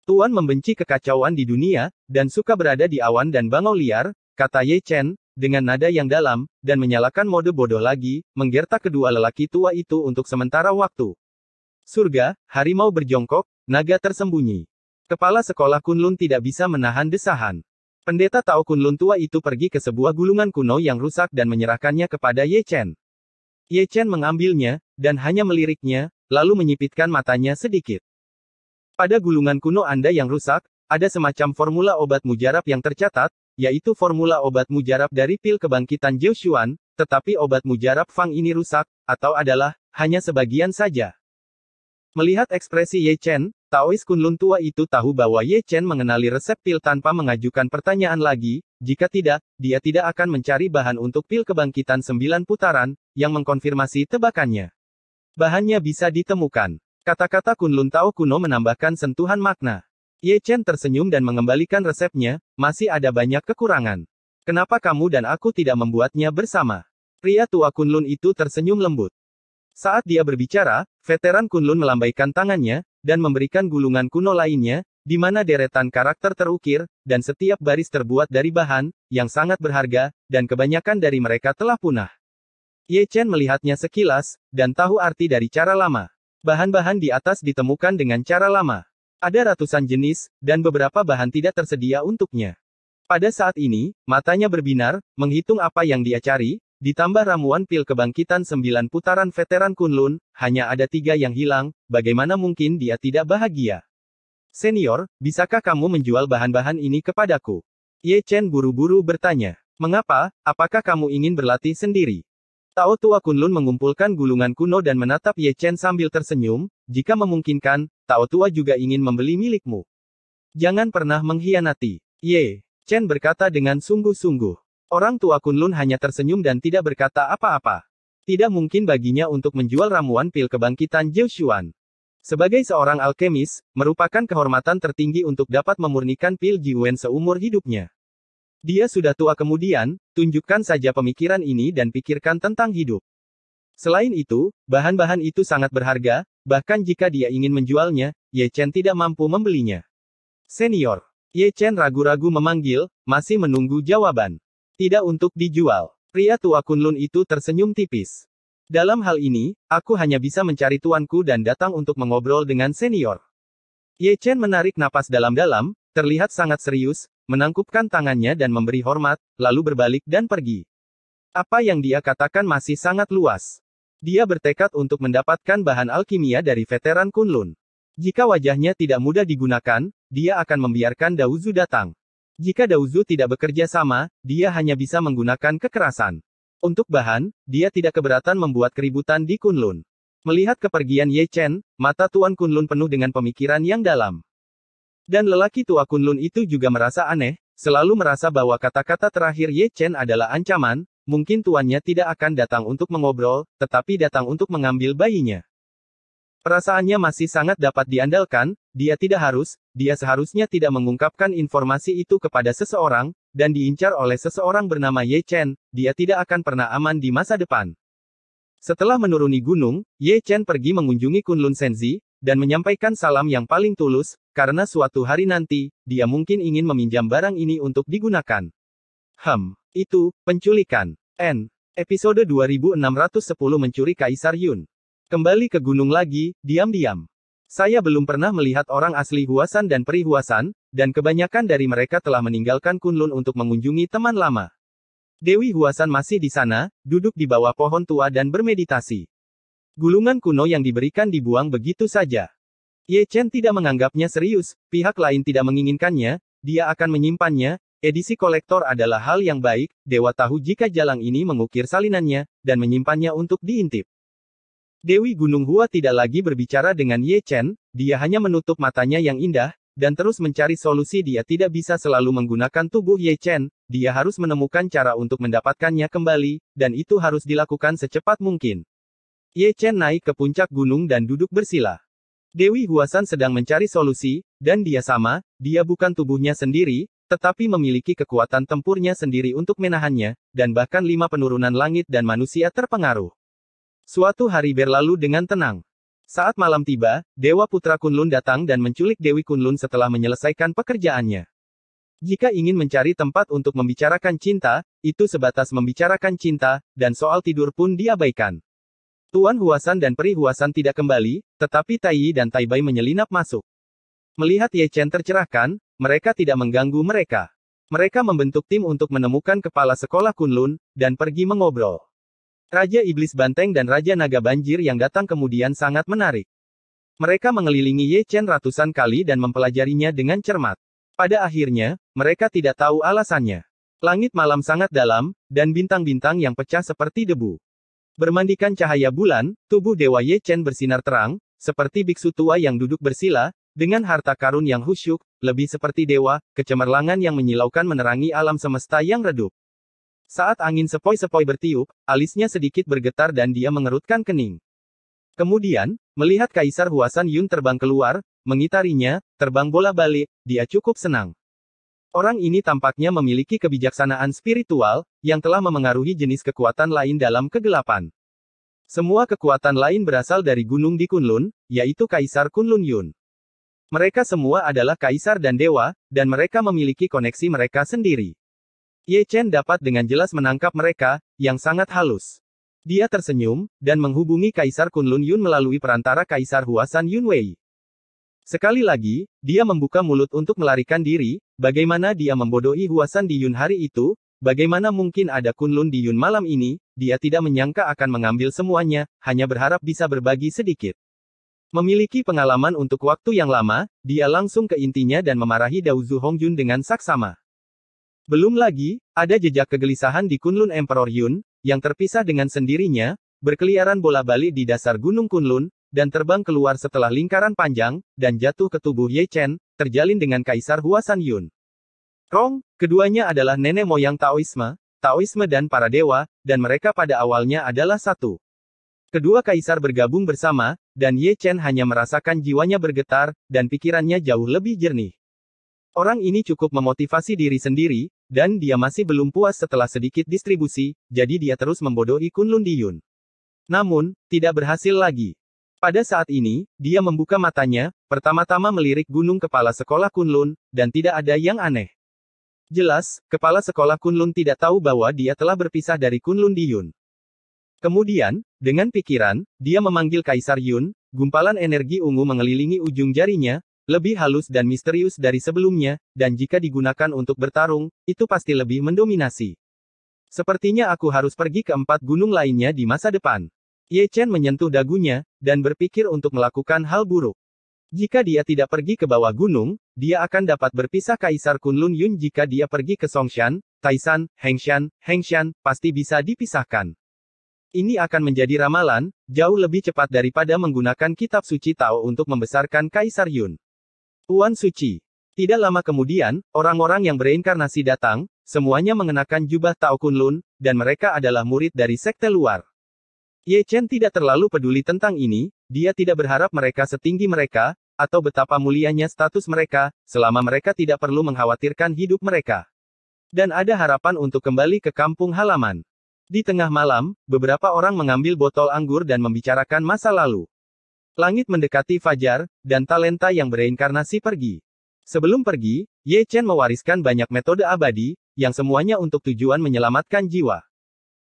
Tuan membenci kekacauan di dunia, dan suka berada di awan dan bangau liar, Kata Ye Chen, dengan nada yang dalam, dan menyalakan mode bodoh lagi, menggertak kedua lelaki tua itu untuk sementara waktu. Surga, harimau berjongkok, naga tersembunyi. Kepala sekolah Kunlun tidak bisa menahan desahan. Pendeta tahu Kunlun tua itu pergi ke sebuah gulungan kuno yang rusak dan menyerahkannya kepada Ye Chen. Ye Chen mengambilnya, dan hanya meliriknya, lalu menyipitkan matanya sedikit. Pada gulungan kuno Anda yang rusak, ada semacam formula obat mujarab yang tercatat, yaitu formula obat mujarab dari pil kebangkitan Jiuxuan, tetapi obat mujarab Fang ini rusak, atau adalah, hanya sebagian saja. Melihat ekspresi Ye Chen, Taois Kunlun tua itu tahu bahwa Ye Chen mengenali resep pil tanpa mengajukan pertanyaan lagi, jika tidak, dia tidak akan mencari bahan untuk pil kebangkitan sembilan putaran, yang mengkonfirmasi tebakannya. Bahannya bisa ditemukan. Kata-kata Kunlun Tao kuno menambahkan sentuhan makna. Ye Chen tersenyum dan mengembalikan resepnya, masih ada banyak kekurangan. Kenapa kamu dan aku tidak membuatnya bersama? Pria tua Kunlun itu tersenyum lembut. Saat dia berbicara, veteran Kunlun melambaikan tangannya, dan memberikan gulungan kuno lainnya, di mana deretan karakter terukir, dan setiap baris terbuat dari bahan, yang sangat berharga, dan kebanyakan dari mereka telah punah. Ye Chen melihatnya sekilas, dan tahu arti dari cara lama. Bahan-bahan di atas ditemukan dengan cara lama. Ada ratusan jenis, dan beberapa bahan tidak tersedia untuknya. Pada saat ini, matanya berbinar, menghitung apa yang dia cari, ditambah ramuan pil kebangkitan sembilan putaran veteran Kunlun, hanya ada tiga yang hilang, bagaimana mungkin dia tidak bahagia? Senior, bisakah kamu menjual bahan-bahan ini kepadaku? Ye Chen buru-buru bertanya. Mengapa, apakah kamu ingin berlatih sendiri? Tao Tua Kunlun mengumpulkan gulungan kuno dan menatap Ye Chen sambil tersenyum, jika memungkinkan, Tao Tua juga ingin membeli milikmu. Jangan pernah mengkhianati. Ye, Chen berkata dengan sungguh-sungguh. Orang tua Kunlun hanya tersenyum dan tidak berkata apa-apa. Tidak mungkin baginya untuk menjual ramuan pil kebangkitan Jiuxuan. Sebagai seorang alkemis, merupakan kehormatan tertinggi untuk dapat memurnikan pil Jiwen seumur hidupnya. Dia sudah tua kemudian, tunjukkan saja pemikiran ini dan pikirkan tentang hidup. Selain itu, bahan-bahan itu sangat berharga, bahkan jika dia ingin menjualnya, Ye Chen tidak mampu membelinya. Senior, Ye Chen ragu-ragu memanggil, masih menunggu jawaban. Tidak untuk dijual. Pria tua Kunlun itu tersenyum tipis. Dalam hal ini, aku hanya bisa mencari tuanku dan datang untuk mengobrol dengan senior. Ye Chen menarik napas dalam-dalam, terlihat sangat serius, menangkupkan tangannya dan memberi hormat, lalu berbalik dan pergi. Apa yang dia katakan masih sangat luas. Dia bertekad untuk mendapatkan bahan alkimia dari veteran Kunlun. Jika wajahnya tidak mudah digunakan, dia akan membiarkan Dauzu datang. Jika Dauzu tidak bekerja sama, dia hanya bisa menggunakan kekerasan. Untuk bahan, dia tidak keberatan membuat keributan di Kunlun. Melihat kepergian Ye Chen, mata Tuan Kunlun penuh dengan pemikiran yang dalam. Dan lelaki tua Kunlun itu juga merasa aneh, selalu merasa bahwa kata-kata terakhir Ye Chen adalah ancaman, mungkin tuannya tidak akan datang untuk mengobrol, tetapi datang untuk mengambil bayinya. Perasaannya masih sangat dapat diandalkan, dia tidak harus, dia seharusnya tidak mengungkapkan informasi itu kepada seseorang, dan diincar oleh seseorang bernama Ye Chen, dia tidak akan pernah aman di masa depan. Setelah menuruni gunung, Ye Chen pergi mengunjungi Kunlun Senzi, dan menyampaikan salam yang paling tulus, karena suatu hari nanti, dia mungkin ingin meminjam barang ini untuk digunakan. Hem, itu, penculikan. N. Episode 2610 mencuri Kaisar Yun. Kembali ke gunung lagi, diam-diam. Saya belum pernah melihat orang asli Huasan dan Perihuasan, dan kebanyakan dari mereka telah meninggalkan Kunlun untuk mengunjungi teman lama. Dewi Huasan masih di sana, duduk di bawah pohon tua dan bermeditasi. Gulungan kuno yang diberikan dibuang begitu saja. Ye Chen tidak menganggapnya serius, pihak lain tidak menginginkannya, dia akan menyimpannya, edisi kolektor adalah hal yang baik, dewa tahu jika jalang ini mengukir salinannya, dan menyimpannya untuk diintip. Dewi Gunung Hua tidak lagi berbicara dengan Ye Chen, dia hanya menutup matanya yang indah, dan terus mencari solusi dia tidak bisa selalu menggunakan tubuh Ye Chen, dia harus menemukan cara untuk mendapatkannya kembali, dan itu harus dilakukan secepat mungkin. Ye Chen naik ke puncak gunung dan duduk bersila. Dewi Huasan sedang mencari solusi, dan dia sama, dia bukan tubuhnya sendiri, tetapi memiliki kekuatan tempurnya sendiri untuk menahannya, dan bahkan lima penurunan langit dan manusia terpengaruh. Suatu hari berlalu dengan tenang. Saat malam tiba, Dewa Putra Kunlun datang dan menculik Dewi Kunlun setelah menyelesaikan pekerjaannya. Jika ingin mencari tempat untuk membicarakan cinta, itu sebatas membicarakan cinta, dan soal tidur pun diabaikan. Tuan Huasan dan Peri Huasan tidak kembali, tetapi Tai Yi dan Tai Bai menyelinap masuk. Melihat Ye Chen tercerahkan, mereka tidak mengganggu mereka. Mereka membentuk tim untuk menemukan kepala sekolah Kunlun, dan pergi mengobrol. Raja Iblis Banteng dan Raja Naga Banjir yang datang kemudian sangat menarik. Mereka mengelilingi Ye Chen ratusan kali dan mempelajarinya dengan cermat. Pada akhirnya, mereka tidak tahu alasannya. Langit malam sangat dalam, dan bintang-bintang yang pecah seperti debu. Bermandikan cahaya bulan, tubuh Dewa Ye Chen bersinar terang, seperti biksu tua yang duduk bersila, dengan harta karun yang husyuk, lebih seperti dewa, kecemerlangan yang menyilaukan menerangi alam semesta yang redup. Saat angin sepoi-sepoi bertiup, alisnya sedikit bergetar dan dia mengerutkan kening. Kemudian, melihat Kaisar Huasan Yun terbang keluar, mengitarinya, terbang bola balik, dia cukup senang. Orang ini tampaknya memiliki kebijaksanaan spiritual, yang telah memengaruhi jenis kekuatan lain dalam kegelapan. Semua kekuatan lain berasal dari gunung di Kunlun, yaitu Kaisar Kunlun Yun. Mereka semua adalah kaisar dan dewa, dan mereka memiliki koneksi mereka sendiri. Ye Chen dapat dengan jelas menangkap mereka, yang sangat halus. Dia tersenyum, dan menghubungi Kaisar Kunlun Yun melalui perantara Kaisar Huasan Yunwei. Sekali lagi, dia membuka mulut untuk melarikan diri, bagaimana dia membodohi Huasan di Yun hari itu, bagaimana mungkin ada Kunlun di Yun malam ini, dia tidak menyangka akan mengambil semuanya, hanya berharap bisa berbagi sedikit. Memiliki pengalaman untuk waktu yang lama, dia langsung ke intinya dan memarahi Daozu Hongjun dengan saksama. Belum lagi, ada jejak kegelisahan di Kunlun Emperor Yun, yang terpisah dengan sendirinya, berkeliaran bola balik di dasar Gunung Kunlun, dan terbang keluar setelah lingkaran panjang, dan jatuh ke tubuh Ye Chen, terjalin dengan Kaisar Hua San Yun. Rong, keduanya adalah nenek moyang Taoisme, Taoisme dan para dewa, dan mereka pada awalnya adalah satu. Kedua kaisar bergabung bersama, dan Ye Chen hanya merasakan jiwanya bergetar, dan pikirannya jauh lebih jernih. Orang ini cukup memotivasi diri sendiri, dan dia masih belum puas setelah sedikit distribusi, jadi dia terus membodohi Kunlun Diyun. Namun, tidak berhasil lagi. Pada saat ini, dia membuka matanya, pertama-tama melirik gunung kepala sekolah Kunlun, dan tidak ada yang aneh. Jelas, kepala sekolah Kunlun tidak tahu bahwa dia telah berpisah dari Kunlun Diyun. Kemudian, dengan pikiran, dia memanggil Kaisar Yun, gumpalan energi ungu mengelilingi ujung jarinya, lebih halus dan misterius dari sebelumnya, dan jika digunakan untuk bertarung, itu pasti lebih mendominasi. Sepertinya aku harus pergi ke empat gunung lainnya di masa depan. Ye Chen menyentuh dagunya, dan berpikir untuk melakukan hal buruk. Jika dia tidak pergi ke bawah gunung, dia akan dapat berpisah Kaisar Kunlun Yun jika dia pergi ke Songshan, Taishan, Hengshan, Hengshan, pasti bisa dipisahkan. Ini akan menjadi ramalan, jauh lebih cepat daripada menggunakan kitab suci Tao untuk membesarkan Kaisar Yun. Uan Suci. Tidak lama kemudian, orang-orang yang bereinkarnasi datang, semuanya mengenakan jubah Tao Kunlun, dan mereka adalah murid dari sekte luar. Ye Chen tidak terlalu peduli tentang ini, dia tidak berharap mereka setinggi mereka, atau betapa mulianya status mereka, selama mereka tidak perlu mengkhawatirkan hidup mereka. Dan ada harapan untuk kembali ke kampung halaman. Di tengah malam, beberapa orang mengambil botol anggur dan membicarakan masa lalu. Langit mendekati fajar, dan talenta yang bereinkarnasi pergi. Sebelum pergi, Ye Chen mewariskan banyak metode abadi, yang semuanya untuk tujuan menyelamatkan jiwa.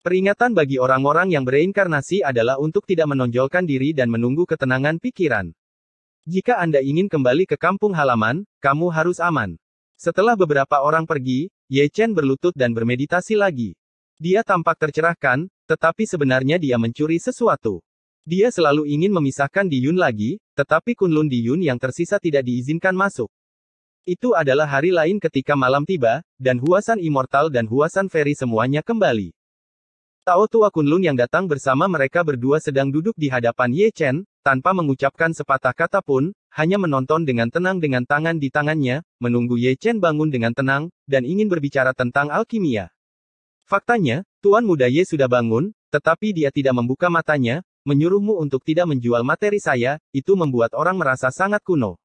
Peringatan bagi orang-orang yang bereinkarnasi adalah untuk tidak menonjolkan diri dan menunggu ketenangan pikiran. Jika Anda ingin kembali ke kampung halaman, kamu harus aman. Setelah beberapa orang pergi, Ye Chen berlutut dan bermeditasi lagi. Dia tampak tercerahkan, tetapi sebenarnya dia mencuri sesuatu. Dia selalu ingin memisahkan Di Yun lagi, tetapi Kunlun Yun yang tersisa tidak diizinkan masuk. Itu adalah hari lain ketika malam tiba, dan huasan immortal dan huasan Ferry semuanya kembali. Tao Tua Kunlun yang datang bersama mereka berdua sedang duduk di hadapan Ye Chen, tanpa mengucapkan sepatah kata pun, hanya menonton dengan tenang dengan tangan di tangannya, menunggu Ye Chen bangun dengan tenang, dan ingin berbicara tentang alkimia. Faktanya, Tuan Muda Ye sudah bangun, tetapi dia tidak membuka matanya, menyuruhmu untuk tidak menjual materi saya, itu membuat orang merasa sangat kuno.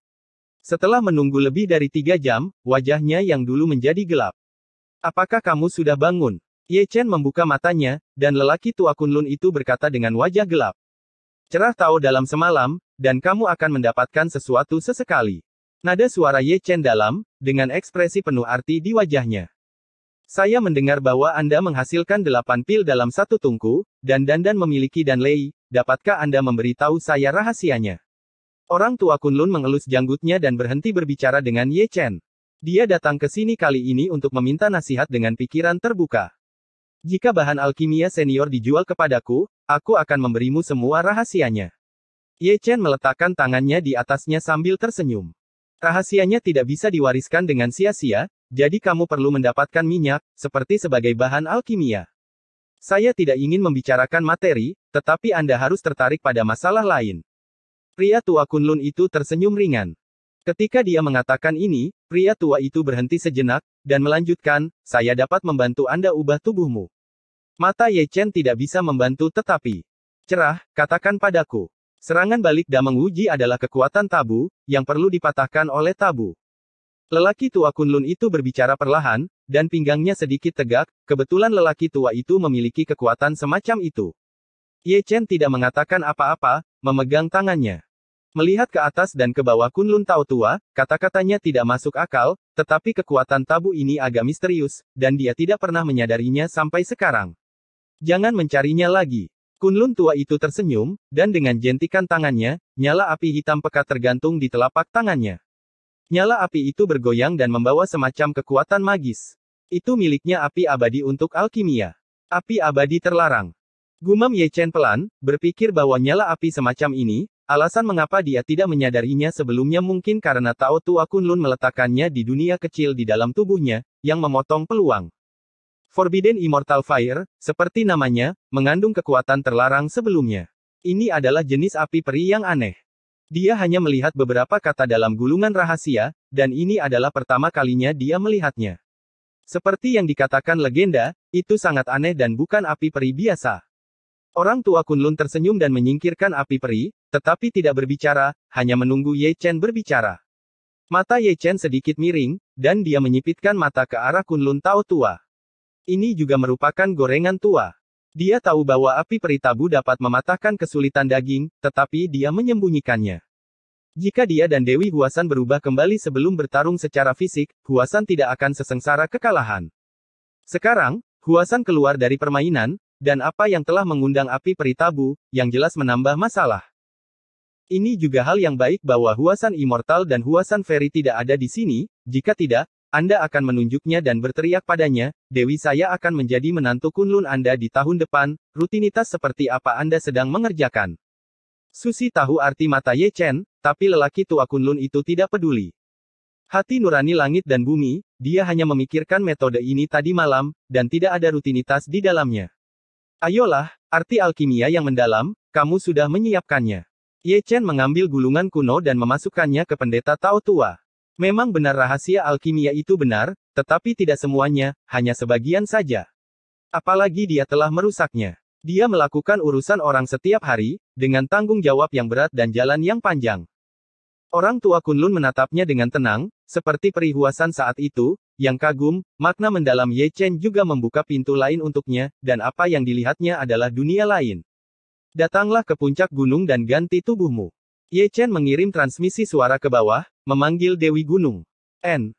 Setelah menunggu lebih dari tiga jam, wajahnya yang dulu menjadi gelap. Apakah kamu sudah bangun? Ye Chen membuka matanya, dan lelaki tua Kunlun itu berkata dengan wajah gelap. Cerah tahu dalam semalam, dan kamu akan mendapatkan sesuatu sesekali. Nada suara Ye Chen dalam, dengan ekspresi penuh arti di wajahnya. Saya mendengar bahwa Anda menghasilkan delapan pil dalam satu tungku, dan Dandan memiliki dan Lei, dapatkah Anda memberitahu saya rahasianya? Orang tua Kunlun mengelus janggutnya dan berhenti berbicara dengan Ye Chen. Dia datang ke sini kali ini untuk meminta nasihat dengan pikiran terbuka. Jika bahan alkimia senior dijual kepadaku, aku akan memberimu semua rahasianya. Ye Chen meletakkan tangannya di atasnya sambil tersenyum. Rahasianya tidak bisa diwariskan dengan sia-sia, jadi kamu perlu mendapatkan minyak, seperti sebagai bahan alkimia. Saya tidak ingin membicarakan materi, tetapi Anda harus tertarik pada masalah lain. Pria tua Kunlun itu tersenyum ringan. Ketika dia mengatakan ini, pria tua itu berhenti sejenak, dan melanjutkan, saya dapat membantu Anda ubah tubuhmu. Mata Ye Chen tidak bisa membantu tetapi, cerah, katakan padaku. Serangan balik Dameng Wuji adalah kekuatan tabu, yang perlu dipatahkan oleh tabu. Lelaki tua Kunlun itu berbicara perlahan, dan pinggangnya sedikit tegak, kebetulan lelaki tua itu memiliki kekuatan semacam itu. Ye Chen tidak mengatakan apa-apa, memegang tangannya. Melihat ke atas dan ke bawah Kunlun Tao tua, kata-katanya tidak masuk akal, tetapi kekuatan tabu ini agak misterius, dan dia tidak pernah menyadarinya sampai sekarang. Jangan mencarinya lagi. Kunlun tua itu tersenyum, dan dengan jentikan tangannya, nyala api hitam pekat tergantung di telapak tangannya. Nyala api itu bergoyang dan membawa semacam kekuatan magis. Itu miliknya api abadi untuk alkimia. Api abadi terlarang. Gumam Ye Chen pelan, berpikir bahwa nyala api semacam ini, Alasan mengapa dia tidak menyadarinya sebelumnya mungkin karena Tao Tua Kunlun meletakkannya di dunia kecil di dalam tubuhnya, yang memotong peluang. Forbidden Immortal Fire, seperti namanya, mengandung kekuatan terlarang sebelumnya. Ini adalah jenis api peri yang aneh. Dia hanya melihat beberapa kata dalam gulungan rahasia, dan ini adalah pertama kalinya dia melihatnya. Seperti yang dikatakan legenda, itu sangat aneh dan bukan api peri biasa. Orang tua Kunlun tersenyum dan menyingkirkan api peri, tetapi tidak berbicara, hanya menunggu Ye Chen berbicara. Mata Ye Chen sedikit miring, dan dia menyipitkan mata ke arah Kunlun Tao tua. Ini juga merupakan gorengan tua. Dia tahu bahwa api peritabu dapat mematahkan kesulitan daging, tetapi dia menyembunyikannya. Jika dia dan Dewi Huasan berubah kembali sebelum bertarung secara fisik, Huasan tidak akan sesengsara kekalahan. Sekarang, Huasan keluar dari permainan, dan apa yang telah mengundang api peritabu, yang jelas menambah masalah. Ini juga hal yang baik bahwa Huasan Immortal dan Huasan Ferry tidak ada di sini, jika tidak, Anda akan menunjuknya dan berteriak padanya, Dewi saya akan menjadi menantu Kunlun Anda di tahun depan, rutinitas seperti apa Anda sedang mengerjakan. Susi tahu arti mata Ye Chen, tapi lelaki tua Kunlun itu tidak peduli. Hati nurani langit dan bumi, dia hanya memikirkan metode ini tadi malam, dan tidak ada rutinitas di dalamnya. Ayolah, arti alkimia yang mendalam, kamu sudah menyiapkannya. Ye Chen mengambil gulungan kuno dan memasukkannya ke pendeta Tao tua. Memang benar rahasia alkimia itu benar, tetapi tidak semuanya, hanya sebagian saja. Apalagi dia telah merusaknya. Dia melakukan urusan orang setiap hari, dengan tanggung jawab yang berat dan jalan yang panjang. Orang tua Kunlun menatapnya dengan tenang, seperti perihuasan saat itu, yang kagum, makna mendalam Ye Chen juga membuka pintu lain untuknya, dan apa yang dilihatnya adalah dunia lain. Datanglah ke puncak gunung dan ganti tubuhmu. Ye Chen mengirim transmisi suara ke bawah, memanggil Dewi Gunung. N.